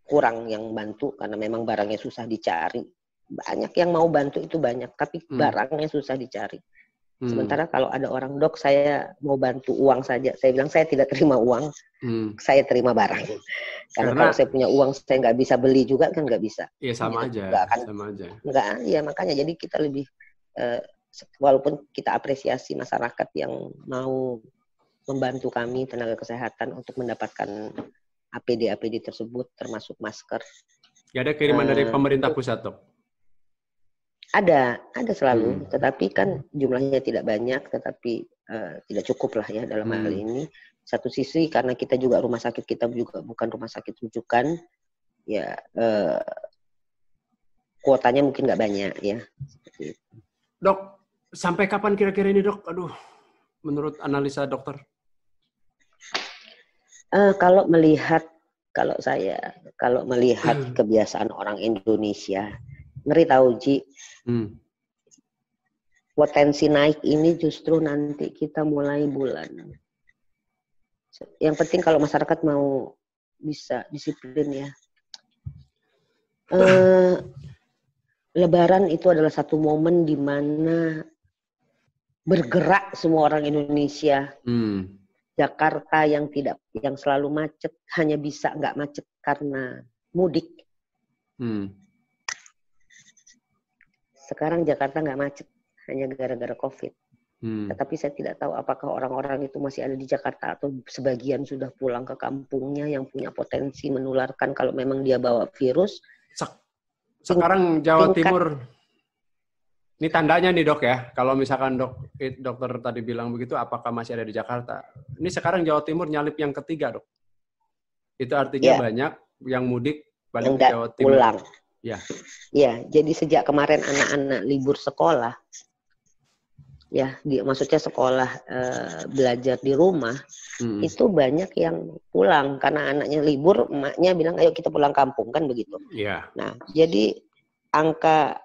kurang yang bantu karena memang barangnya susah dicari. Banyak yang mau bantu itu banyak, tapi hmm. barangnya susah dicari. Hmm. Sementara kalau ada orang dok, saya mau bantu uang saja. Saya bilang saya tidak terima uang, hmm. saya terima barang. (laughs) Karena, Karena kalau saya punya uang, saya nggak bisa beli juga kan nggak bisa.
Iya sama jadi, aja. Nggak akan, sama aja.
Nggak, ya makanya jadi kita lebih uh, walaupun kita apresiasi masyarakat yang mau membantu kami tenaga kesehatan untuk mendapatkan APD-APD tersebut termasuk masker. Ya ada kiriman uh, dari eh, pemerintah pusat, Dok? Ada, ada selalu. Hmm. Tetapi kan jumlahnya tidak banyak, tetapi uh, tidak cukup lah ya dalam hmm. hal ini. Satu sisi karena kita juga rumah sakit kita juga bukan rumah sakit rujukan, ya uh, kuotanya mungkin nggak banyak ya.
Dok, sampai kapan kira-kira ini dok? Aduh, menurut analisa dokter?
Uh, kalau melihat kalau saya kalau melihat hmm. kebiasaan orang Indonesia, ngeri tahu Ji. Hmm. Potensi naik ini justru nanti kita mulai bulan. Yang penting kalau masyarakat mau bisa disiplin ya. Uh, Lebaran itu adalah satu momen di mana bergerak semua orang Indonesia. Hmm Jakarta yang tidak yang selalu macet hanya bisa nggak macet karena mudik. Hmm. Sekarang Jakarta nggak macet hanya gara-gara COVID. Hmm. Tetapi saya tidak tahu apakah orang-orang itu masih ada di Jakarta atau sebagian sudah pulang ke kampungnya yang punya potensi menularkan kalau memang dia bawa virus. Sekarang Jawa Timur
ini tandanya nih dok ya, kalau misalkan dok eh, dokter tadi bilang begitu, apakah masih ada di Jakarta? Ini sekarang Jawa Timur nyalip yang ketiga dok. Itu artinya yeah. banyak yang mudik balik Enggak ke Jawa Timur. Pulang. Ya.
Ya, jadi sejak kemarin anak-anak libur sekolah, ya, di, maksudnya sekolah e, belajar di rumah, hmm. itu banyak yang pulang karena anaknya libur, emaknya bilang ayo kita pulang kampung kan begitu.
Ya. Nah,
jadi angka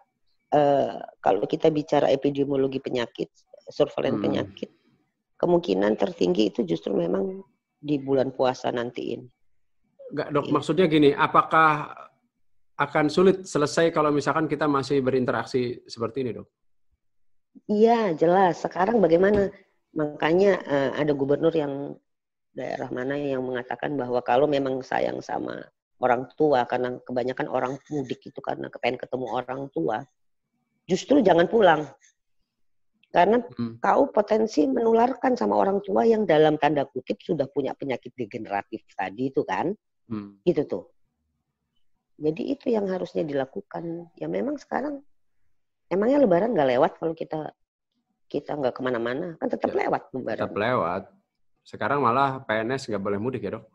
Eh, kalau kita bicara epidemiologi penyakit, surveillance hmm. penyakit, kemungkinan tertinggi itu justru memang di bulan puasa nantiin. Enggak dok, ya.
maksudnya gini, apakah akan sulit selesai kalau misalkan kita masih berinteraksi seperti ini dok?
Iya jelas. Sekarang bagaimana? Makanya uh, ada gubernur yang daerah mana yang mengatakan bahwa kalau memang sayang sama orang tua karena kebanyakan orang mudik itu karena kepengen ketemu orang tua justru jangan pulang. Karena hmm. kau potensi menularkan sama orang tua yang dalam tanda kutip sudah punya penyakit degeneratif tadi itu kan. Hmm. Gitu tuh. Jadi itu yang harusnya dilakukan. Ya memang sekarang emangnya lebaran nggak lewat kalau kita kita nggak kemana-mana kan tetap ya, lewat lebaran. Tetap
lewat.
Sekarang malah PNS nggak boleh mudik ya dok?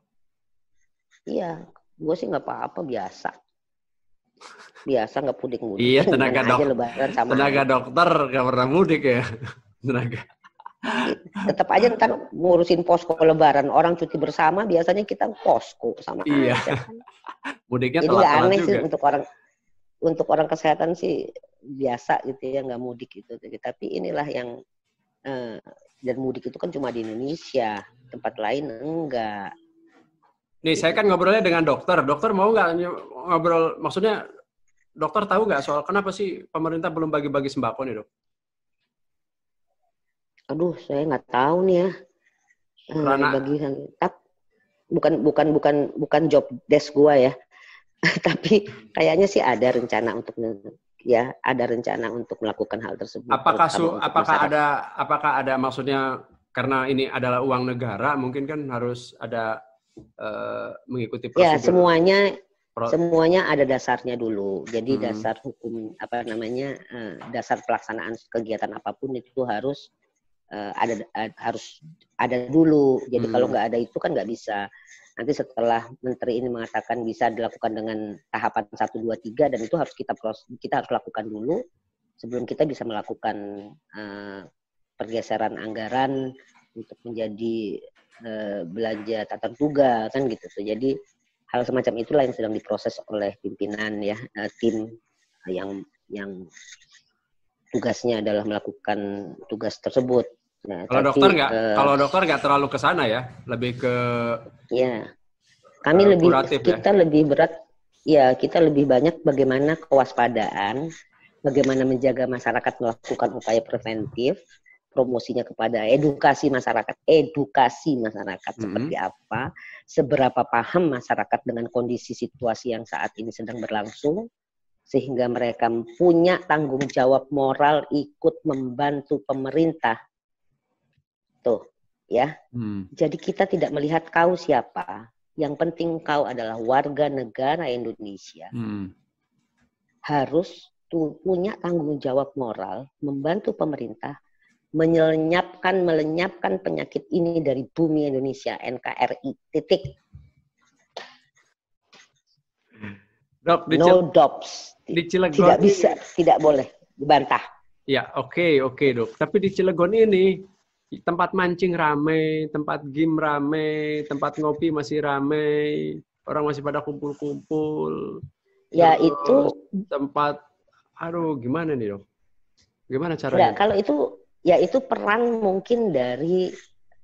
Iya, gue sih nggak apa-apa biasa biasa nggak mudik mudik iya tenaga dokter tenaga
aja. dokter nggak pernah mudik ya (laughs) tenaga
tetap aja ntar ngurusin posko lebaran orang cuti bersama biasanya kita posko sama iya aja.
(laughs) mudiknya jadi nggak aneh juga. sih untuk
orang untuk orang kesehatan sih biasa gitu ya nggak mudik gitu tapi inilah yang eh, dan mudik itu kan cuma di Indonesia tempat lain enggak
Nih, saya kan ngobrolnya dengan dokter. Dokter mau nggak ngobrol? Maksudnya, dokter tahu nggak soal kenapa sih pemerintah belum bagi-bagi sembako nih, dok?
Aduh, saya nggak tahu nih ya. Hmm, karena... Bagi, kan. bukan bukan bukan bukan job desk gua ya. (laughs) tapi kayaknya sih ada rencana untuk ya ada rencana untuk melakukan hal tersebut. Apakah su apakah masyarakat. ada
apakah ada maksudnya karena ini adalah uang negara mungkin kan harus ada uh, mengikuti ya, prosedur? Ya, semuanya
semuanya ada dasarnya dulu. Jadi hmm. dasar hukum apa namanya uh, dasar pelaksanaan kegiatan apapun itu harus uh, ada uh, harus ada dulu. Jadi hmm. kalau nggak ada itu kan nggak bisa. Nanti setelah menteri ini mengatakan bisa dilakukan dengan tahapan 1 2 3 dan itu harus kita kita harus lakukan dulu sebelum kita bisa melakukan uh, pergeseran anggaran untuk menjadi Eh, belanja tata tugas kan gitu So, Jadi hal semacam itulah yang sedang diproses oleh pimpinan ya eh, tim yang yang tugasnya adalah melakukan tugas tersebut. Nah, kalau tapi, dokter nggak, uh, kalau dokter
nggak terlalu ke sana ya,
lebih ke. Ya,
kami uh, lebih kuratif, ya? kita
ya? lebih berat, ya kita lebih banyak bagaimana kewaspadaan, bagaimana menjaga masyarakat melakukan upaya preventif, promosinya kepada edukasi masyarakat, edukasi masyarakat mm-hmm. seperti apa, seberapa paham masyarakat dengan kondisi situasi yang saat ini sedang berlangsung, sehingga mereka punya tanggung jawab moral ikut membantu pemerintah. Tuh, ya. Mm. Jadi kita tidak melihat kau siapa, yang penting kau adalah warga negara Indonesia. Mm. Harus punya tanggung jawab moral membantu pemerintah menyelenyapkan melenyapkan penyakit ini dari bumi Indonesia NKRI titik Dok, di no dops di Cilegon tidak bisa tidak boleh dibantah
ya oke okay, oke okay, dok tapi di Cilegon ini tempat mancing rame tempat game rame tempat ngopi masih rame orang masih pada kumpul-kumpul
ya itu
tempat aduh gimana nih dok
gimana caranya tidak kalau itu yaitu peran mungkin dari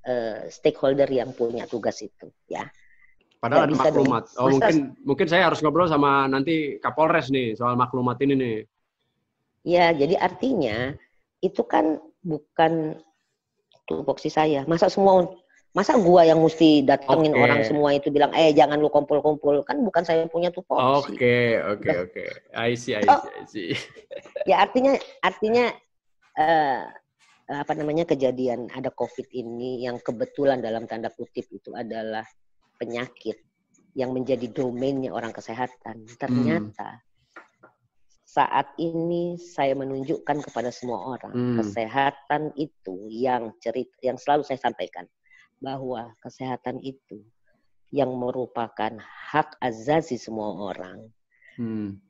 uh, stakeholder yang punya tugas itu ya. Padahal Dan ada maklumat. Di, oh mungkin
mungkin saya harus ngobrol sama nanti Kapolres nih soal maklumat ini nih.
Ya, jadi artinya itu kan bukan tupoksi saya. Masa semua masa gua yang mesti datengin okay. orang semua itu bilang eh jangan lu kumpul-kumpul kan bukan saya punya tupoksi. Oke, okay,
oke, okay, oke. Okay. I see, I oh. see, I see.
ya artinya artinya uh, Eh, apa namanya kejadian ada COVID ini yang kebetulan dalam tanda kutip itu adalah penyakit yang menjadi domainnya orang kesehatan. Ternyata hmm. saat ini saya menunjukkan kepada semua orang hmm. kesehatan itu yang cerita yang selalu saya sampaikan bahwa kesehatan itu yang merupakan hak azazi semua orang. Hmm.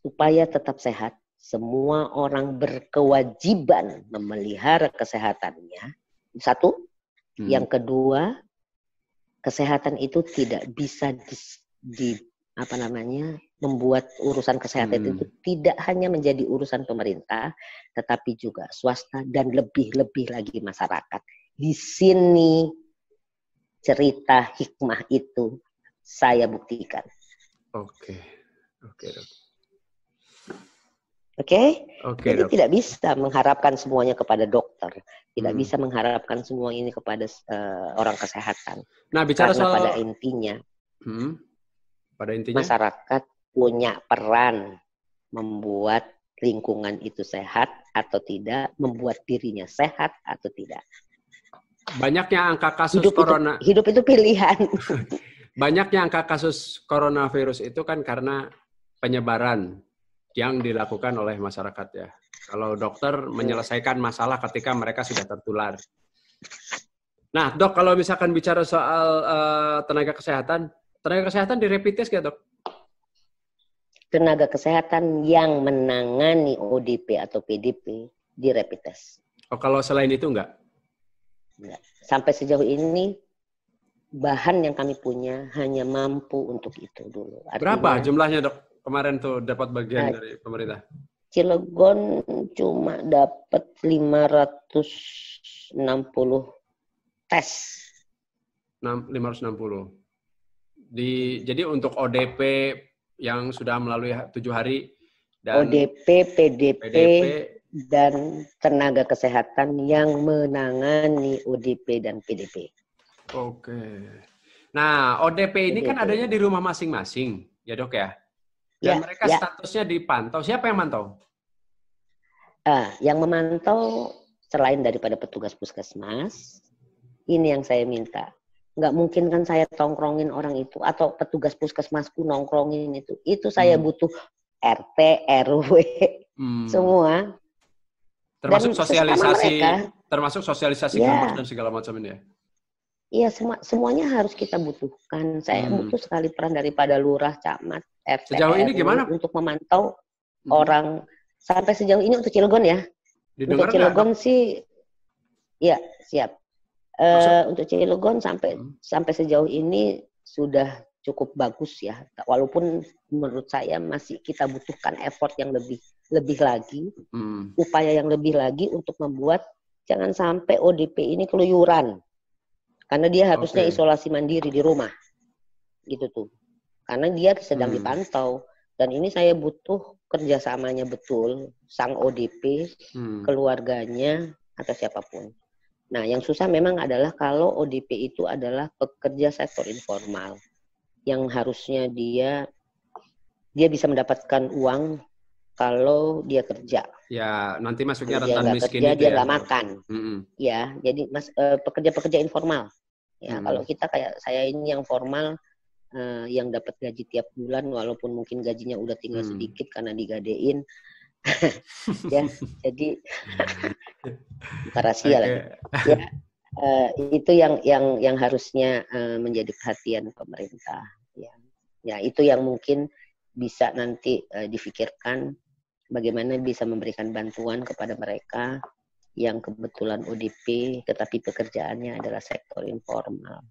Upaya tetap sehat semua orang berkewajiban memelihara kesehatannya. Satu, hmm. yang kedua, kesehatan itu tidak bisa di, di apa namanya membuat urusan kesehatan hmm. itu tidak hanya menjadi urusan pemerintah, tetapi juga swasta dan lebih-lebih lagi masyarakat. Di sini cerita hikmah itu saya buktikan.
Oke, okay. oke okay, Oke, okay? okay, jadi dok. tidak
bisa mengharapkan semuanya kepada dokter, tidak hmm. bisa mengharapkan semua ini kepada uh, orang kesehatan.
Nah, bicara Karena soal pada
intinya, hmm. pada intinya masyarakat punya peran membuat lingkungan itu sehat atau tidak, membuat dirinya sehat atau tidak.
Banyaknya angka kasus hidup corona. Itu,
(laughs) hidup itu pilihan. (laughs) Banyaknya angka kasus coronavirus
itu kan karena penyebaran yang dilakukan oleh masyarakat ya. Kalau dokter iya. menyelesaikan masalah ketika mereka sudah tertular. Nah, dok, kalau misalkan bicara soal uh, tenaga kesehatan, tenaga kesehatan di rapid test dok?
Tenaga kesehatan yang menangani ODP atau PDP di rapid test.
Oh, kalau selain itu enggak? Enggak.
Sampai sejauh ini bahan yang kami punya hanya mampu untuk itu dulu. Artinya, Berapa
jumlahnya, dok? kemarin tuh dapat bagian nah, dari pemerintah?
Cilegon cuma dapat 560 tes.
560. Di jadi untuk ODP yang sudah melalui tujuh hari
dan ODP, PDP, PDP dan tenaga kesehatan yang menangani ODP dan PDP.
Oke. Nah, ODP ini PDP. kan adanya di rumah masing-masing, ya dok ya? Ya, dan ya, mereka ya. statusnya dipantau. Siapa yang mantau?
Uh, yang memantau selain daripada petugas puskesmas, ini yang saya minta. Nggak mungkin kan saya tongkrongin orang itu atau petugas puskesmasku nongkrongin itu. Itu saya hmm. butuh RT, RW, hmm. semua. Termasuk sosialisasi, mereka,
termasuk sosialisasi ya. kampus dan segala macam ini ya.
Iya, semua, semuanya harus kita butuhkan. Saya hmm. butuh sekali peran daripada lurah, camat, RT. Sejauh ini gimana? Untuk memantau hmm. orang sampai sejauh ini untuk Cilegon ya. Didengar untuk Cilegon enggak? sih ya, siap. e, untuk Cilegon sampai hmm. sampai sejauh ini sudah cukup bagus ya. Walaupun menurut saya masih kita butuhkan effort yang lebih lebih lagi, hmm. upaya yang lebih lagi untuk membuat jangan sampai ODP ini keluyuran karena dia harusnya okay. isolasi mandiri di rumah gitu tuh karena dia sedang hmm. dipantau dan ini saya butuh kerjasamanya betul sang ODP hmm. keluarganya atau siapapun nah yang susah memang adalah kalau ODP itu adalah pekerja sektor informal yang harusnya dia dia bisa mendapatkan uang kalau dia kerja.
Ya, nanti masuknya rentan miskin kerja, dia ya. nggak makan. Mm -hmm.
Ya, jadi mas eh, pekerja-pekerja informal
Ya hmm. kalau kita
kayak saya ini yang formal uh, yang dapat gaji tiap bulan walaupun mungkin gajinya udah tinggal hmm. sedikit karena digadein. (laughs) ya, jadi (laughs)
rahasia okay. lagi. Ya,
uh, itu yang yang yang harusnya uh, menjadi perhatian pemerintah. Ya. ya, itu yang mungkin bisa nanti uh, difikirkan bagaimana bisa memberikan bantuan kepada mereka yang kebetulan UDP, tetapi pekerjaannya adalah sektor informal.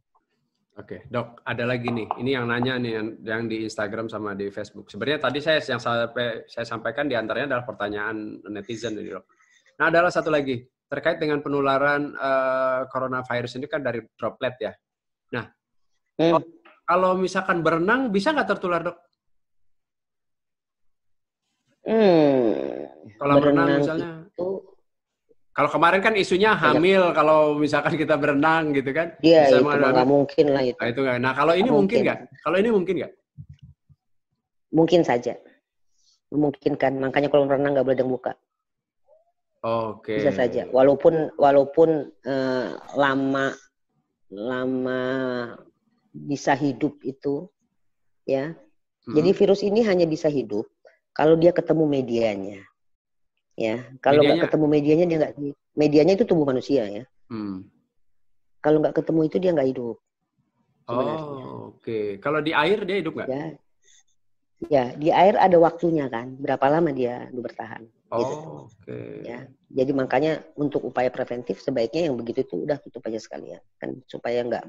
Oke, okay. dok, ada lagi nih. Ini yang nanya nih yang, yang di Instagram sama di Facebook. Sebenarnya tadi saya yang sampai saya sampaikan di antaranya adalah pertanyaan netizen nih, dok. Nah, adalah satu lagi terkait dengan penularan uh, coronavirus ini kan dari droplet ya. Nah, hmm. kalau misalkan berenang bisa nggak tertular, dok?
Hmm, kalau berenang, berenang misalnya
kalau kemarin kan isunya iya. hamil, ya. kalau misalkan kita berenang gitu kan? Iya, itu nggak mungkin lah itu. Nah, itu gak. Nah, kalau ini mungkin nggak?
Kalau ini mungkin nggak? Mungkin saja. Memungkinkan. Makanya kalau berenang nggak boleh yang buka. Oke. Okay. Bisa saja. Walaupun walaupun uh, lama lama bisa hidup itu, ya. Hmm. Jadi virus ini hanya bisa hidup kalau dia ketemu medianya ya kalau nggak ketemu medianya dia nggak medianya itu tubuh manusia ya hmm. kalau nggak ketemu itu dia nggak hidup
sebenarnya. oh oke okay. kalau di air dia hidup nggak ya.
ya di air ada waktunya kan berapa lama dia bertahan gitu. oh gitu. oke okay. ya jadi makanya untuk upaya preventif sebaiknya yang begitu itu udah tutup aja sekalian kan supaya nggak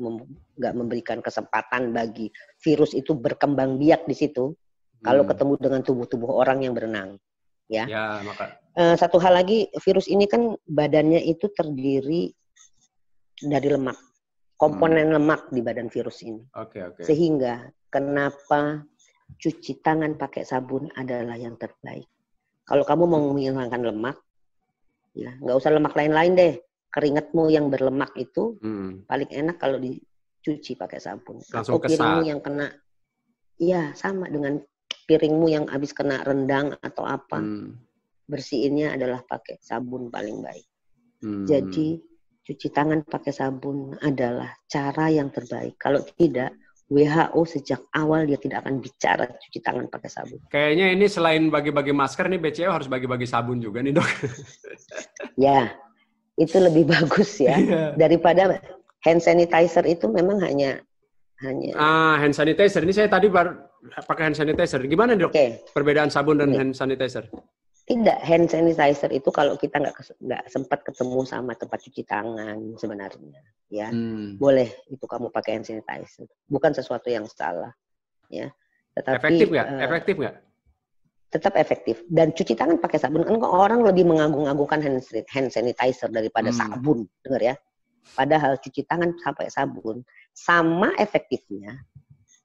nggak memberikan kesempatan bagi virus itu berkembang biak di situ hmm. kalau ketemu dengan tubuh-tubuh orang yang berenang
ya. Ya, maka.
Eh, satu hal lagi, virus ini kan badannya itu terdiri dari lemak, komponen hmm. lemak di badan virus ini. Oke, okay, oke. Okay. Sehingga kenapa cuci tangan pakai sabun adalah yang terbaik. Kalau kamu mau menghilangkan lemak, ya nggak usah lemak lain-lain deh. Keringatmu yang berlemak itu hmm. paling enak kalau dicuci pakai sabun. Langsung kesat. yang kena, ya sama dengan piringmu yang habis kena rendang atau apa hmm. bersihinnya adalah pakai sabun paling baik
hmm. jadi
cuci tangan pakai sabun adalah cara yang terbaik kalau tidak WHO sejak awal dia tidak akan bicara cuci tangan pakai sabun.
Kayaknya ini selain bagi-bagi masker nih BCO harus bagi-bagi sabun juga nih dok. (laughs)
ya, itu lebih (laughs) bagus ya iya. daripada hand sanitizer itu memang hanya hanya ah hand sanitizer ini saya tadi baru
pakai hand sanitizer gimana dok okay. perbedaan sabun dan okay. hand sanitizer
tidak hand sanitizer itu kalau kita nggak nggak sempat ketemu sama tempat cuci tangan sebenarnya
ya hmm.
boleh itu kamu pakai hand sanitizer bukan sesuatu yang salah ya tetapi efektif nggak
uh, efektif nggak
tetap efektif dan cuci tangan pakai sabun kan orang lebih mengagung-agungkan hand sanitizer daripada hmm. sabun dengar ya Padahal cuci tangan sampai sabun sama efektifnya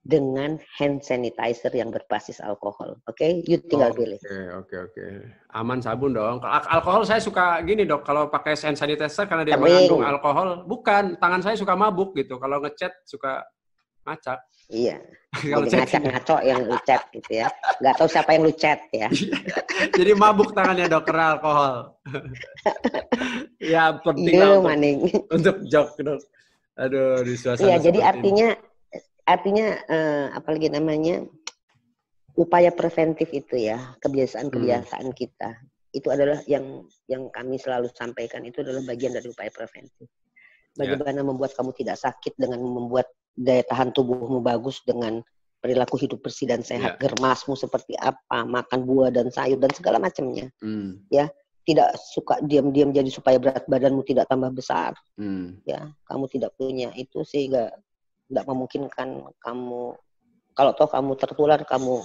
dengan hand sanitizer yang berbasis alkohol. Oke, okay? you tinggal oh, pilih. Oke, oke, oke. Aman sabun dong.
Kalau alkohol saya suka gini, Dok. Kalau pakai hand sanitizer karena dia Kering. mengandung alkohol, bukan tangan saya suka mabuk gitu. Kalau ngecat suka ngacak.
Iya. (laughs) kalau Jadi ngacak ngaco yang lu gitu ya. Gak tahu siapa yang lu ya. (laughs) Iya. Jadi mabuk tangannya dokter
alkohol. (laughs) ya penting untuk, maning. untuk jok dok. Aduh di suasana. Iya jadi artinya
ini. artinya eh, apa lagi namanya upaya preventif itu ya kebiasaan-kebiasaan hmm. kita itu adalah yang yang kami selalu sampaikan itu adalah bagian dari upaya preventif ya. bagaimana yeah. membuat kamu tidak sakit dengan membuat daya tahan tubuhmu bagus dengan perilaku hidup bersih dan sehat, yeah. germasmu seperti apa, makan buah dan sayur dan segala macamnya. Mm. Ya, tidak suka diam-diam jadi supaya berat badanmu tidak tambah besar. Mm. Ya, kamu tidak punya itu sehingga tidak memungkinkan kamu kalau toh kamu tertular kamu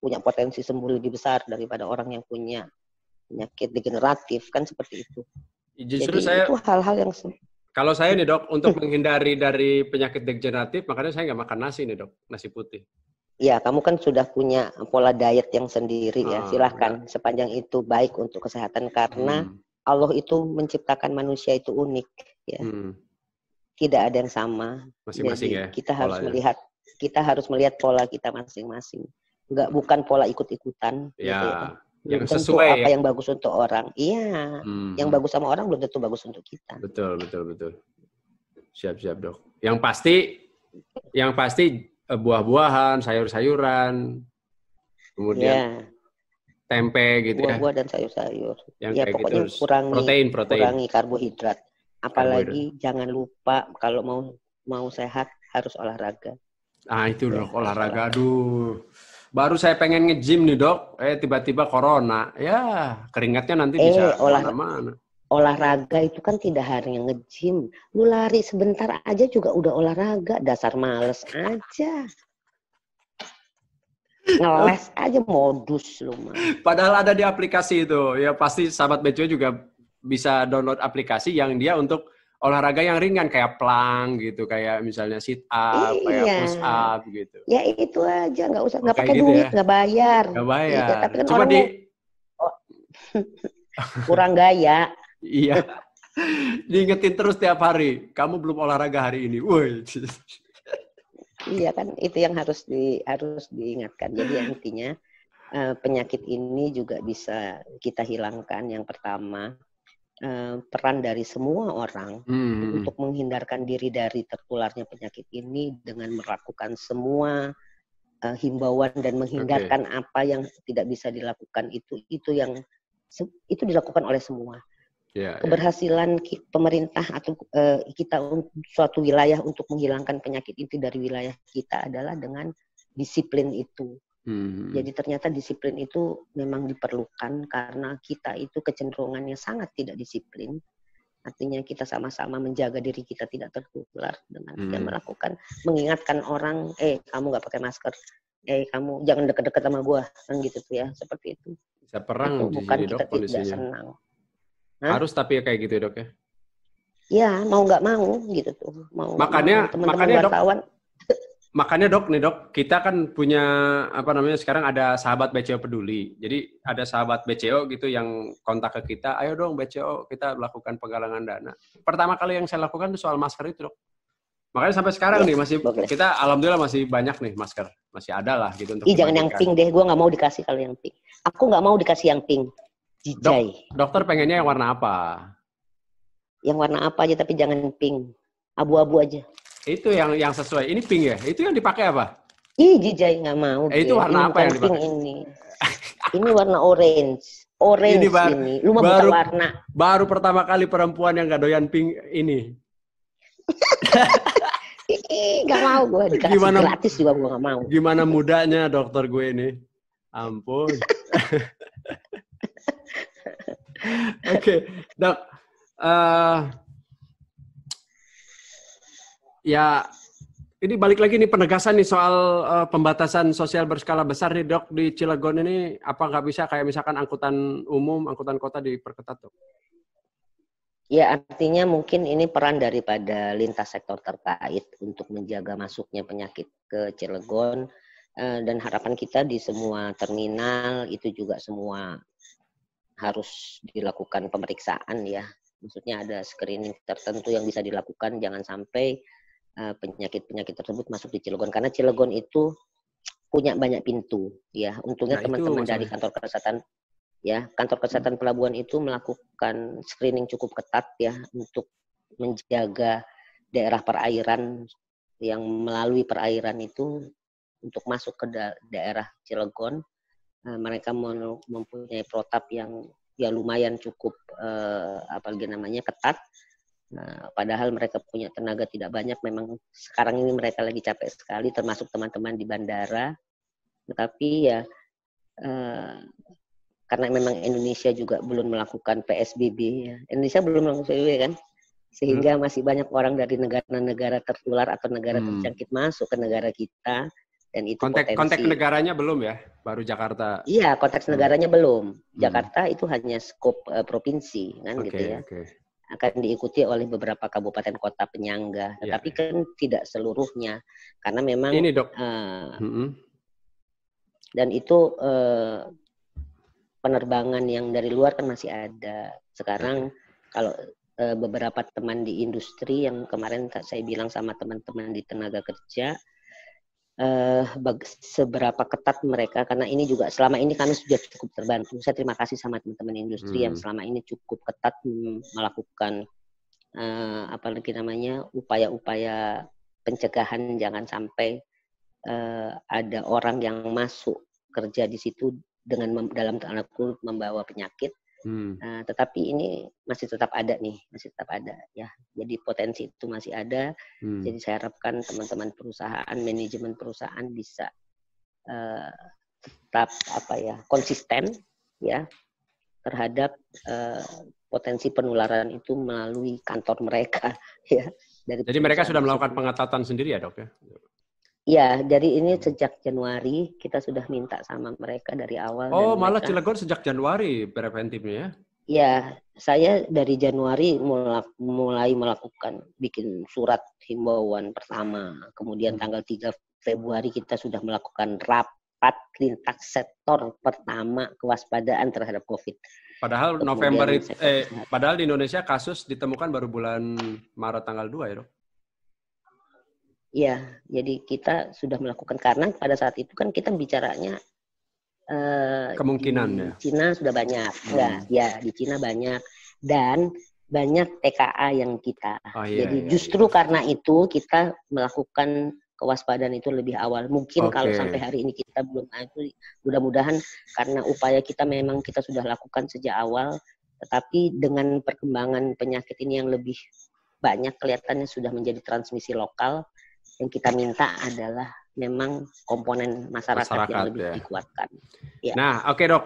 punya potensi sembuh lebih besar daripada orang yang punya penyakit degeneratif kan seperti itu. Justru Jadi saya itu hal-hal yang
kalau saya nih dok, untuk menghindari dari penyakit degeneratif, makanya saya nggak makan nasi nih dok, nasi putih.
Ya, kamu kan sudah punya pola diet yang sendiri ya. ah, ya. Silahkan ya. sepanjang itu baik untuk kesehatan karena hmm. Allah itu menciptakan manusia itu unik ya. Hmm. Tidak ada yang sama. Masing-masing ya. Kita polanya. harus melihat kita harus melihat pola kita masing-masing. Enggak bukan pola ikut-ikutan ya. gitu ya. ya yang, sesuai apa ya? yang bagus untuk orang. Iya, hmm. yang bagus sama orang belum tentu bagus untuk kita. Betul, betul, betul. Siap, siap, Dok.
Yang pasti yang pasti eh, buah-buahan, sayur-sayuran, kemudian ya. tempe gitu buah -buah ya. Buah-buah
dan sayur-sayur. Yang ya gitu pokoknya gitu. kurangi protein, protein. kurangi karbohidrat. Apalagi karbohidrat. jangan lupa kalau mau mau sehat harus olahraga.
Ah itu ya, olahraga. olahraga. Aduh Baru saya pengen nge-gym nih dok, eh tiba-tiba corona. Ya keringatnya nanti eh, bisa olah, mana
Olahraga itu kan tidak hanya nge-gym. Lu lari sebentar aja juga udah olahraga. Dasar males aja. Ngeles aja modus lu
Padahal ada di aplikasi itu. Ya pasti sahabat BCO juga bisa download aplikasi yang dia untuk olahraga yang ringan kayak plank gitu, kayak misalnya sit up, iya. kayak push up gitu.
Ya itu aja, nggak usah nggak pakai gitu ya. duit, nggak ya? bayar. Nggak
bayar. Iya, tapi kan Cuma di...
oh. (laughs) kurang gaya.
iya. (laughs) Diingetin terus tiap hari, kamu belum olahraga hari ini. Woi.
(laughs) iya kan itu yang harus di harus diingatkan. Jadi intinya eh, penyakit ini juga bisa kita hilangkan yang pertama Eh, peran dari semua orang
hmm. untuk
menghindarkan diri dari tertularnya penyakit ini dengan melakukan semua uh, himbauan dan menghindarkan okay. apa yang tidak bisa dilakukan itu itu yang itu dilakukan oleh semua. Yeah, ya. Keberhasilan yeah. pemerintah atau uh, kita suatu wilayah untuk menghilangkan penyakit itu dari wilayah kita adalah dengan disiplin itu.
Hmm. Jadi
ternyata disiplin itu memang diperlukan karena kita itu kecenderungannya sangat tidak disiplin. Artinya kita sama-sama menjaga diri kita tidak tertular dengan hmm. melakukan mengingatkan orang, eh kamu nggak pakai masker, eh kamu jangan deket-deket sama gua kan gitu tuh ya seperti itu.
Bisa perang itu bukan kita dok, tidak senang. Hah? Harus tapi ya kayak gitu ya, dok ya.
Ya mau nggak mau gitu tuh. Mau, makanya mau teman-teman wartawan. Dok
makanya dok nih dok kita kan punya apa namanya sekarang ada sahabat BCO peduli jadi ada sahabat BCO gitu yang kontak ke kita ayo dong BCO kita lakukan penggalangan dana pertama kali yang saya lakukan itu soal masker itu dok makanya sampai sekarang yes, iya, nih masih okay. kita alhamdulillah masih banyak nih masker masih ada lah gitu untuk Ih, jangan yang pink
deh gue nggak mau dikasih kalau yang pink aku nggak mau dikasih yang pink Dok,
dokter pengennya
yang warna apa yang warna apa aja tapi jangan pink abu-abu aja
itu yang yang sesuai. Ini pink ya? Itu yang dipakai apa?
Ih, Jijai nggak mau. Eh, itu warna apa yang dipakai? Ini. ini warna orange. Orange ini. Bar, ini. Lu baru, warna.
Baru pertama kali perempuan yang gak doyan pink ini.
gak mau gue dikasih gimana, gratis
juga gue gak mau. Gimana mudanya dokter gue ini. Ampun. (laughs) Oke, okay. Dok. Uh, ya ini balik lagi nih penegasan nih soal uh, pembatasan sosial berskala besar nih dok di Cilegon ini apa nggak bisa kayak misalkan angkutan umum, angkutan kota diperketat dok?
Ya artinya mungkin ini peran daripada lintas sektor terkait untuk menjaga masuknya penyakit ke Cilegon eh, dan harapan kita di semua terminal itu juga semua harus dilakukan pemeriksaan ya. Maksudnya ada screening tertentu yang bisa dilakukan jangan sampai penyakit-penyakit eh, tersebut masuk di Cilegon karena Cilegon itu punya banyak pintu ya untungnya nah, teman-teman nah, dari kantor kesehatan ya kantor kesehatan hmm. pelabuhan itu melakukan screening cukup ketat ya untuk menjaga daerah perairan yang melalui perairan itu untuk masuk ke da daerah Cilegon uh, mereka mempunyai protap yang ya lumayan cukup uh, eh, apalagi namanya ketat Nah, padahal mereka punya tenaga tidak banyak. Memang sekarang ini mereka lagi capek sekali, termasuk teman-teman di bandara. Tetapi ya eh, karena memang Indonesia juga belum melakukan PSBB, ya. Indonesia belum melakukan PSBB kan, sehingga hmm. masih banyak orang dari negara-negara tertular atau negara hmm. terjangkit masuk ke negara kita. Dan itu konteks, potensi. konteks
negaranya belum ya, baru Jakarta. Iya,
konteks negaranya hmm. belum. Hmm. Jakarta hmm. itu hanya skop uh, provinsi kan okay, gitu ya. Okay akan diikuti oleh beberapa kabupaten kota penyangga, ya, tetapi yeah. kan tidak seluruhnya karena memang ini dok uh, mm -hmm. dan itu uh, penerbangan yang dari luar kan masih ada sekarang kalau uh, beberapa teman di industri yang kemarin saya bilang sama teman-teman di tenaga kerja eh, seberapa ketat mereka karena ini juga selama ini kami sudah cukup terbantu. Saya terima kasih sama teman-teman industri hmm. yang selama ini cukup ketat melakukan eh, apa lagi namanya upaya-upaya pencegahan jangan sampai eh, ada orang yang masuk kerja di situ dengan dalam tanda kutip membawa penyakit Hmm. Nah, tetapi ini masih tetap ada nih, masih tetap ada ya. Jadi potensi itu masih ada. Hmm. Jadi saya harapkan teman-teman perusahaan, manajemen perusahaan bisa uh, tetap apa ya konsisten ya terhadap uh, potensi penularan itu melalui kantor mereka (laughs) ya. Dari Jadi mereka sudah melakukan
pengetatan sendiri ya dok ya?
Ya, jadi ini sejak Januari kita sudah minta sama mereka dari awal. Oh, malah mereka,
Cilegon sejak Januari preventifnya ya?
Ya, saya dari Januari mulai melakukan bikin surat himbauan pertama. Kemudian hmm. tanggal 3 Februari kita sudah melakukan rapat lintas sektor pertama kewaspadaan terhadap COVID.
Padahal Kemudian November eh padahal di Indonesia kasus ditemukan baru bulan Maret tanggal 2 ya, Dok.
Iya, jadi kita sudah melakukan karena pada saat itu kan kita bicaranya uh, kemungkinan di ya. Cina sudah banyak hmm. enggak hmm. ya di Cina banyak dan banyak TKA yang kita oh, iya, jadi iya, justru iya. karena itu kita melakukan kewaspadaan itu lebih awal. Mungkin okay. kalau sampai hari ini kita belum itu mudah-mudahan karena upaya kita memang kita sudah lakukan sejak awal tetapi dengan perkembangan penyakit ini yang lebih banyak kelihatannya sudah menjadi transmisi lokal yang kita minta adalah memang komponen masyarakat, masyarakat yang lebih ya. dikuatkan. Ya.
Nah, oke okay, dok.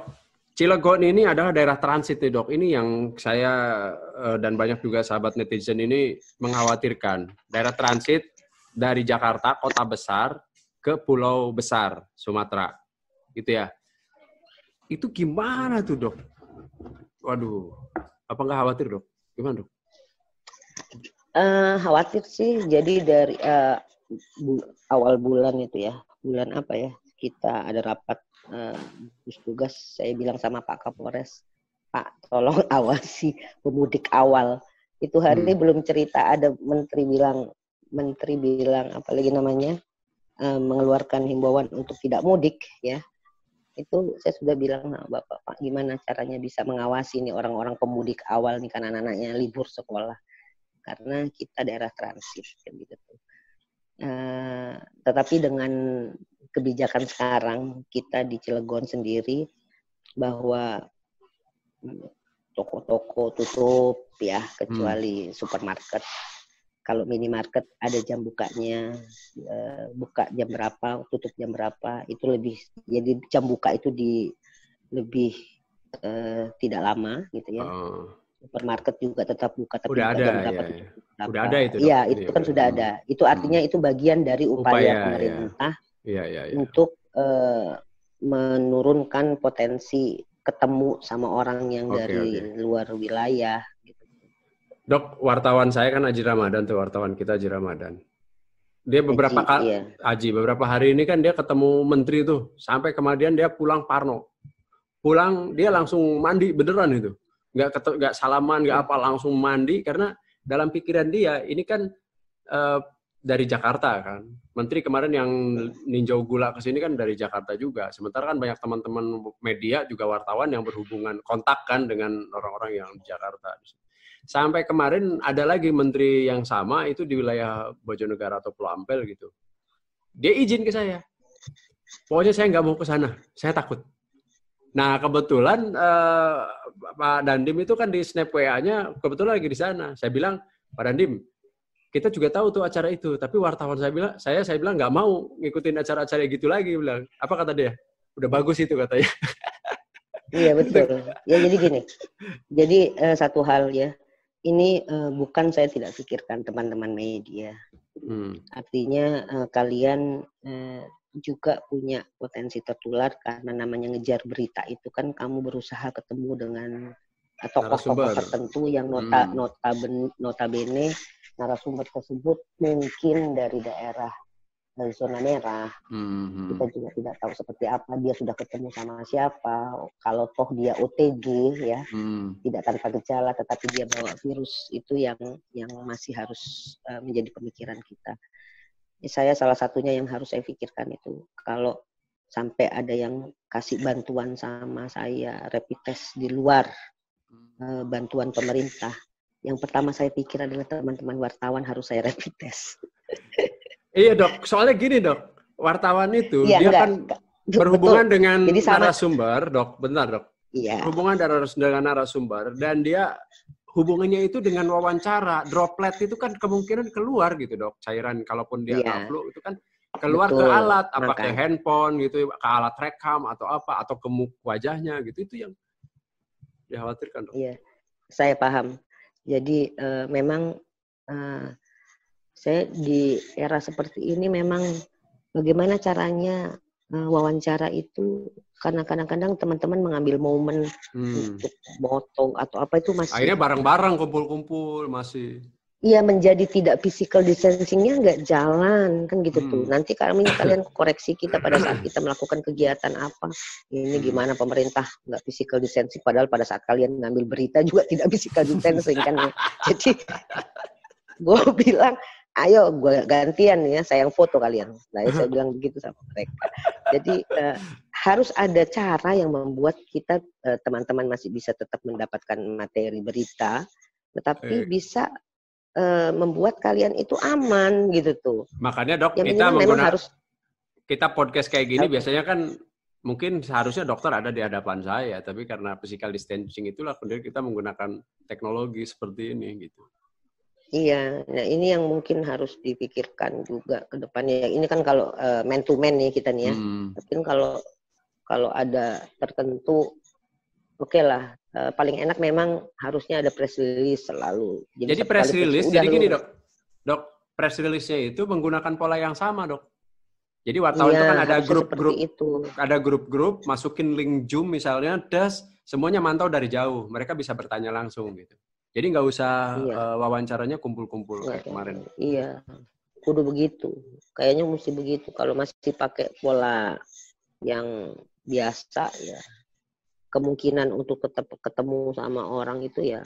Cilegon ini adalah daerah transit nih dok. Ini yang saya eh, dan banyak juga sahabat netizen ini mengkhawatirkan. Daerah transit dari Jakarta, kota besar, ke pulau besar, Sumatera. Gitu ya. Itu gimana tuh dok? Waduh, apa nggak khawatir dok? Gimana dok?
Uh, khawatir sih. Jadi dari uh, bu, awal bulan itu ya bulan apa ya kita ada rapat uh, tugas saya bilang sama Pak Kapolres Pak tolong (laughs) awasi pemudik awal itu hari hmm. ini belum cerita ada menteri bilang menteri bilang apalagi namanya uh, mengeluarkan himbauan untuk tidak mudik ya itu saya sudah bilang nah, bapak pak gimana caranya bisa mengawasi nih orang-orang pemudik awal nih kan anak-anaknya libur sekolah karena kita daerah transit gitu Eh, tetapi dengan kebijakan sekarang kita di Cilegon sendiri bahwa mm, toko-toko tutup ya hmm. kecuali hmm. supermarket. Kalau minimarket ada jam bukanya, eh, buka jam ya. berapa, tutup jam berapa, itu lebih jadi jam buka itu di lebih uh, tidak lama gitu ya. Uh supermarket juga tetap buka tapi sudah ada, ya,
ya. sudah ada itu iya itu ya, kan sudah ada
itu artinya hmm. itu bagian dari upaya, upaya pemerintah ya. Ya, ya, ya. untuk uh, menurunkan potensi ketemu sama orang yang okay, dari okay. luar wilayah gitu.
dok wartawan saya kan Aji Ramadan tuh wartawan kita Aji Ramadan dia beberapa kali iya. Aji beberapa hari ini kan dia ketemu menteri tuh sampai kemudian dia pulang Parno pulang dia langsung mandi beneran itu nggak ketuk nggak salaman nggak hmm. apa langsung mandi karena dalam pikiran dia ini kan uh, dari Jakarta kan menteri kemarin yang ninjau gula ke sini kan dari Jakarta juga sementara kan banyak teman-teman media juga wartawan yang berhubungan kontak kan dengan orang-orang yang di Jakarta sampai kemarin ada lagi menteri yang sama itu di wilayah Bojonegara atau Pulau Ampel gitu dia izin ke saya pokoknya saya nggak mau ke sana saya takut Nah kebetulan eh, Pak Dandim itu kan di snap WA-nya kebetulan lagi di sana. Saya bilang Pak Dandim, kita juga tahu tuh acara itu, tapi wartawan saya bilang saya saya bilang nggak mau ngikutin acara-acara gitu lagi bilang. Apa kata dia? Udah bagus itu katanya.
iya (laughs) betul. Ya jadi gini. Jadi uh, satu hal ya. Ini uh, bukan saya tidak pikirkan teman-teman media. Hmm. Artinya uh, kalian eh, juga punya potensi tertular karena namanya ngejar berita itu kan kamu berusaha ketemu dengan eh, tokoh-tokoh tertentu yang nota hmm. notabene, notabene narasumber tersebut mungkin dari daerah dari zona merah hmm. kita juga tidak tahu seperti apa dia sudah ketemu sama siapa kalau toh dia OTG ya hmm. tidak tanpa gejala tetapi dia bawa virus itu yang yang masih harus eh, menjadi pemikiran kita saya salah satunya yang harus saya pikirkan itu kalau sampai ada yang kasih bantuan sama saya rapid test di luar eh, bantuan pemerintah yang pertama saya pikir adalah teman-teman wartawan harus saya rapid test
(laughs) iya dok soalnya gini dok wartawan itu ya, dia
enggak. kan berhubungan Betul.
dengan narasumber dok benar dok iya. berhubungan dengan narasumber dan dia hubungannya itu dengan wawancara droplet itu kan kemungkinan keluar gitu dok cairan kalaupun dia yeah. Iya. upload itu
kan keluar Betul. ke alat apa ke
handphone gitu ke alat rekam atau apa atau ke wajahnya gitu itu yang dikhawatirkan dok. Iya
saya paham jadi uh, memang uh, saya di era seperti ini memang bagaimana caranya uh, wawancara itu karena kadang-kadang teman-teman mengambil momen hmm. untuk motong atau apa itu masih akhirnya bareng-bareng
kumpul-kumpul masih
Iya menjadi tidak physical distancingnya nggak jalan kan gitu hmm. tuh. Nanti kami kalian koreksi kita pada saat kita melakukan kegiatan apa. Ini hmm. gimana pemerintah nggak physical distancing padahal pada saat kalian ngambil berita juga tidak physical distancing kan. Ya. (laughs) Jadi gue bilang ayo gue gantian ya sayang foto kalian nah ya saya (laughs) bilang begitu sama mereka jadi uh, harus ada cara yang membuat kita teman eh, teman-teman masih bisa tetap mendapatkan materi berita tetapi eh. bisa uh, membuat kalian itu aman gitu tuh
makanya dok yang kita menggunakan harus kita podcast kayak gini okay. biasanya kan mungkin seharusnya dokter ada di hadapan saya tapi karena physical distancing itulah kemudian kita menggunakan teknologi seperti ini gitu
Iya, nah ini yang mungkin harus dipikirkan juga ke depannya. Ini kan kalau uh, man to man nih kita nih ya. Hmm. Mungkin kalau kalau ada tertentu oke okay lah uh, paling enak memang harusnya ada press release selalu. Jadi, jadi press release jadi gini, lu. Dok.
Dok, press release-nya itu menggunakan pola yang sama, Dok. Jadi wartawan iya, itu kan ada grup-grup
ada grup-grup
masukin link Zoom misalnya, das semuanya mantau dari jauh. Mereka bisa bertanya langsung gitu. Jadi nggak usah iya. uh, wawancaranya kumpul-kumpul iya, kayak kemarin. Gitu.
Iya, kudu begitu. Kayaknya mesti begitu. Kalau masih pakai pola yang biasa ya, kemungkinan untuk tetap ketemu sama orang itu ya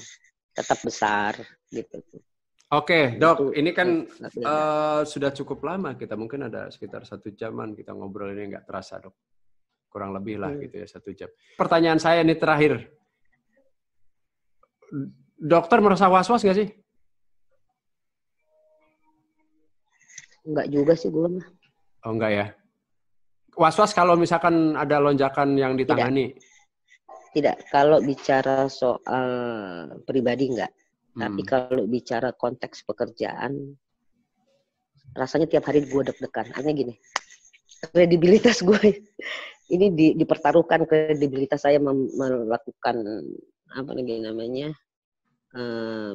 tetap besar gitu. Oke, okay, dok. Itu, ini kan uh,
sudah cukup lama kita mungkin ada sekitar satu jaman kita ngobrol ini nggak terasa, dok. Kurang lebih lah hmm. gitu ya satu jam. Pertanyaan saya ini terakhir dokter merasa was-was gak sih?
Enggak juga sih gue mah.
Oh enggak ya. Was-was kalau misalkan ada lonjakan yang ditangani? Tidak.
Tidak. Kalau bicara soal pribadi enggak. Hmm. Tapi kalau bicara konteks pekerjaan, rasanya tiap hari gue deg-degan. Artinya gini, kredibilitas gue (laughs) ini di, dipertaruhkan kredibilitas saya melakukan apa lagi namanya Eh,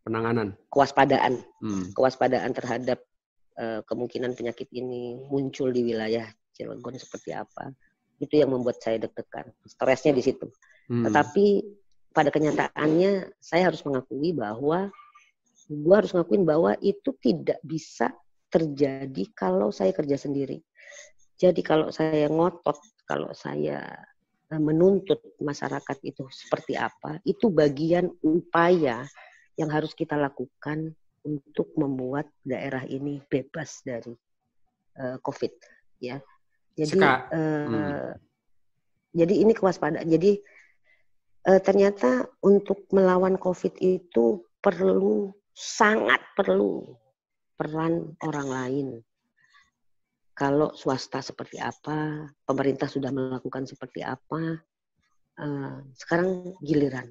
penanganan kewaspadaan hmm. kewaspadaan terhadap eh, kemungkinan penyakit ini muncul di wilayah Cilegon seperti apa itu yang membuat saya deg-degan stresnya di situ hmm. tetapi pada kenyataannya saya harus mengakui bahwa gua harus ngakuin bahwa itu tidak bisa terjadi kalau saya kerja sendiri. Jadi kalau saya ngotot, kalau saya Eh, menuntut masyarakat itu seperti apa, itu bagian upaya yang harus kita lakukan untuk membuat daerah ini bebas dari uh, COVID.
Ya, jadi uh, hmm.
jadi ini kewaspadaan. Jadi uh, ternyata untuk melawan COVID itu perlu sangat perlu peran orang lain kalau swasta seperti apa, pemerintah sudah melakukan seperti apa. Uh, sekarang giliran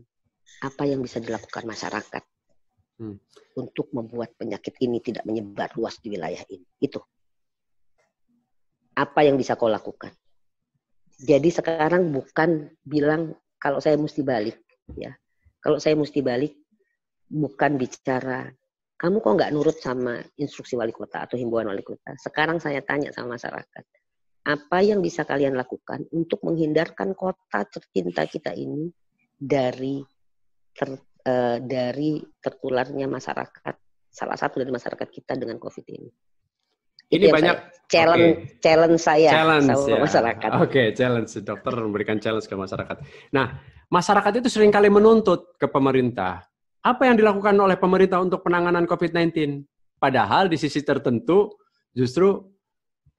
apa yang bisa dilakukan masyarakat hmm. untuk membuat penyakit ini tidak menyebar luas di wilayah ini. Itu apa yang bisa kau lakukan. Jadi sekarang bukan bilang kalau saya mesti balik, ya. Kalau saya mesti balik, bukan bicara kamu kok nggak nurut sama instruksi wali kota atau himbauan wali kota? Sekarang saya tanya sama masyarakat, apa yang bisa kalian lakukan untuk menghindarkan kota tercinta kita ini dari ter, uh, dari tertularnya masyarakat salah satu dari masyarakat kita dengan COVID ini? Ini Itu banyak saya, challenge okay. challenge saya challenge, sama ya. masyarakat. Oke, okay,
challenge dokter memberikan challenge ke masyarakat. Nah, masyarakat itu seringkali menuntut ke pemerintah apa yang dilakukan oleh pemerintah untuk penanganan COVID-19? Padahal di sisi tertentu justru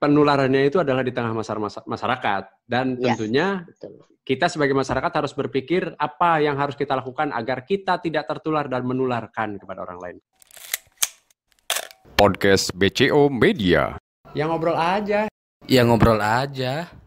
penularannya itu adalah di tengah masyarakat dan iya, tentunya kita sebagai masyarakat harus berpikir apa yang harus kita lakukan agar kita tidak tertular dan menularkan kepada orang lain. Podcast
BCO Media. Yang ngobrol aja. Yang ngobrol aja.